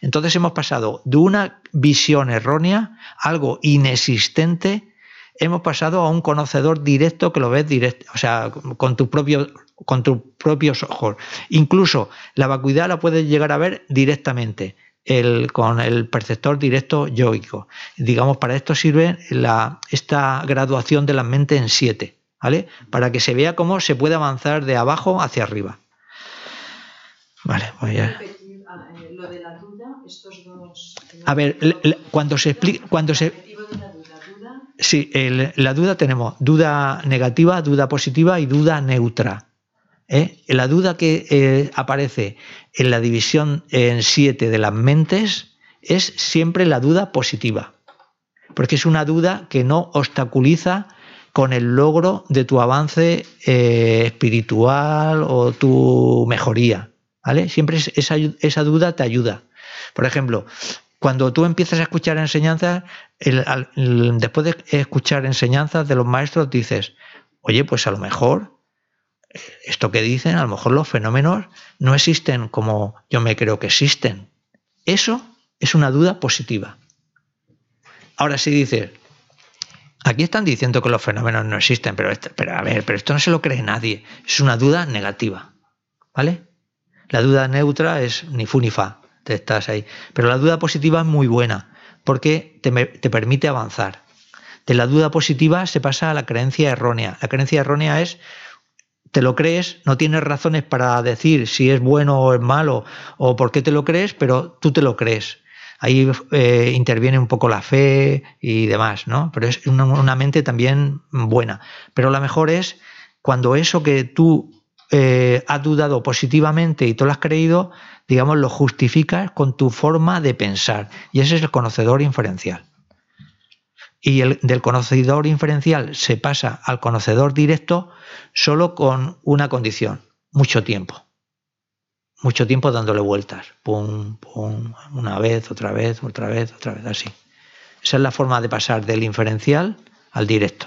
Entonces hemos pasado de una visión errónea, algo inexistente, hemos pasado a un conocedor directo que lo ves directo, o sea, con tu propio con tus propios ojos. Incluso la vacuidad la puedes llegar a ver directamente el, con el perceptor directo yoico. Digamos, para esto sirve la, esta graduación de la mente en siete, ¿vale? Para que se vea cómo se puede avanzar de abajo hacia arriba. Vale, voy pues a ver, cuando se explica, cuando se Sí, la duda tenemos duda negativa, duda positiva y duda neutra. ¿eh? La duda que eh, aparece en la división en siete de las mentes es siempre la duda positiva, porque es una duda que no obstaculiza con el logro de tu avance eh, espiritual o tu mejoría. ¿vale? Siempre esa, esa duda te ayuda. Por ejemplo, cuando tú empiezas a escuchar enseñanzas, después de escuchar enseñanzas de los maestros, dices, oye, pues a lo mejor eh, esto que dicen, a lo mejor los fenómenos no existen como yo me creo que existen. Eso es una duda positiva. Ahora sí dices, aquí están diciendo que los fenómenos no existen, pero, este, pero a ver, pero esto no se lo cree nadie. Es una duda negativa. ¿Vale? La duda neutra es ni fu ni fa te estás ahí. Pero la duda positiva es muy buena porque te, permite avanzar. De la duda positiva se pasa a la creencia errónea. La creencia errónea es te lo crees, no tienes razones para decir si es bueno o es malo o por qué te lo crees, pero tú te lo crees. Ahí eh, interviene un poco la fe y demás, ¿no? Pero es una, mente también buena. Pero la mejor es cuando eso que tú eh, has dudado positivamente y tú lo has creído, digamos, lo justificas con tu forma de pensar. Y ese es el conocedor inferencial. Y el, del conocedor inferencial se pasa al conocedor directo solo con una condición, mucho tiempo. Mucho tiempo dándole vueltas. una vez, otra vez, otra vez, otra vez, así. Esa es la forma de pasar del inferencial al directo.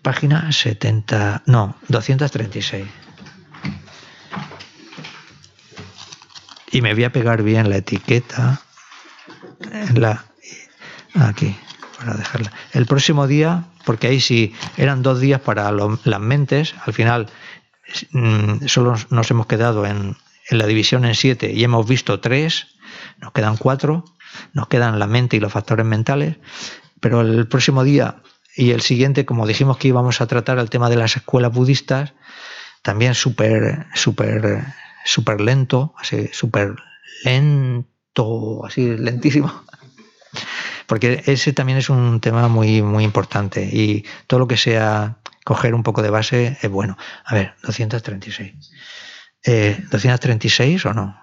Página 70, no, 236. y me voy a pegar bien la etiqueta. aquí, para dejarla. El próximo día, porque ahí sí eran dos días para las mentes, al final mm, solo nos hemos quedado en, en la división en siete y hemos visto tres, nos quedan cuatro, nos quedan la mente y los factores mentales, pero el próximo día y el siguiente, como dijimos que íbamos a tratar el tema de las escuelas budistas, también súper, súper súper lento, así súper lento, así lentísimo. Porque ese también es un tema muy, muy importante y todo lo que sea coger un poco de base es bueno. A ver, 236. ¿236 eh, o no?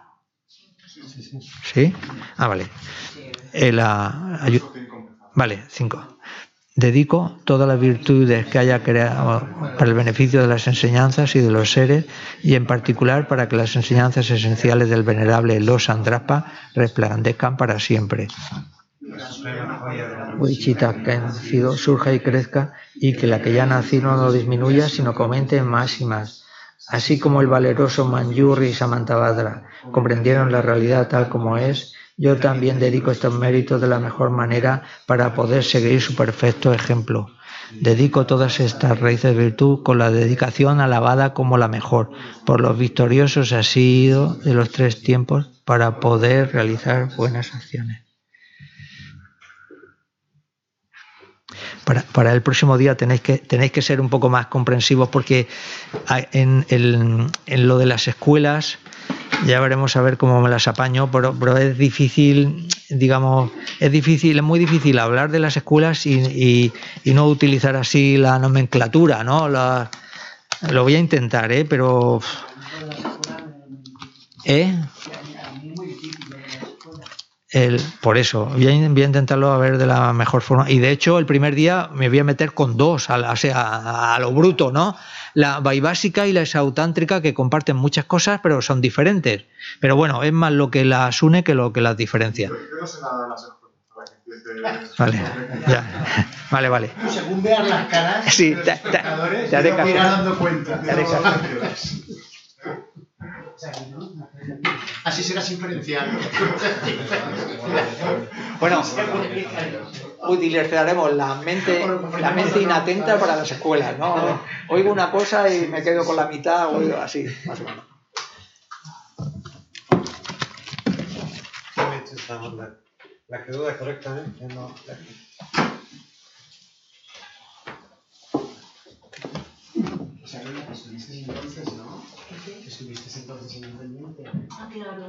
¿Sí? Ah, vale. Eh, la, vale, 5. Dedico todas las virtudes que haya creado para el beneficio de las enseñanzas y de los seres, y en particular para que las enseñanzas esenciales del venerable Los Andrapa resplandezcan para siempre. chita, que nacido surja y crezca, y que la que ya nacido no disminuya, sino comente aumente más y más. Así como el valeroso Manjurri y Samantabhadra comprendieron la realidad tal como es, yo también dedico estos méritos de la mejor manera para poder seguir su perfecto ejemplo. Dedico todas estas raíces de virtud con la dedicación alabada como la mejor. Por los victoriosos ha sido de los tres tiempos para poder realizar buenas acciones. Para, el próximo día tenéis que, tenéis que ser un poco más comprensivos porque en lo de las escuelas ya veremos a ver cómo me las apaño, pero, es difícil, digamos, es difícil, es muy difícil hablar de las escuelas y, y, no utilizar así la nomenclatura, ¿no? La, lo voy a intentar, ¿eh? Pero... ¿Eh? El, por eso, voy a, intentarlo a ver de la mejor forma. Y de hecho, el primer día me voy a meter con dos, a, a, lo bruto, ¿no? La básica y la exautántrica que comparten muchas cosas, pero son diferentes. Pero bueno, es más lo que las une que lo que las diferencia. Vale, Vale, vale. Según vean las caras sí, de ya, te Así serás inferencial. bueno, utilizaremos la mente, la mente inatenta para las escuelas, ¿no? Oigo una cosa y me quedo con la mitad, oigo así, más o menos. La que duda correctamente no. que pues, entonces, ¿no? ¿Qué? Estuviste entonces en el Ah, claro,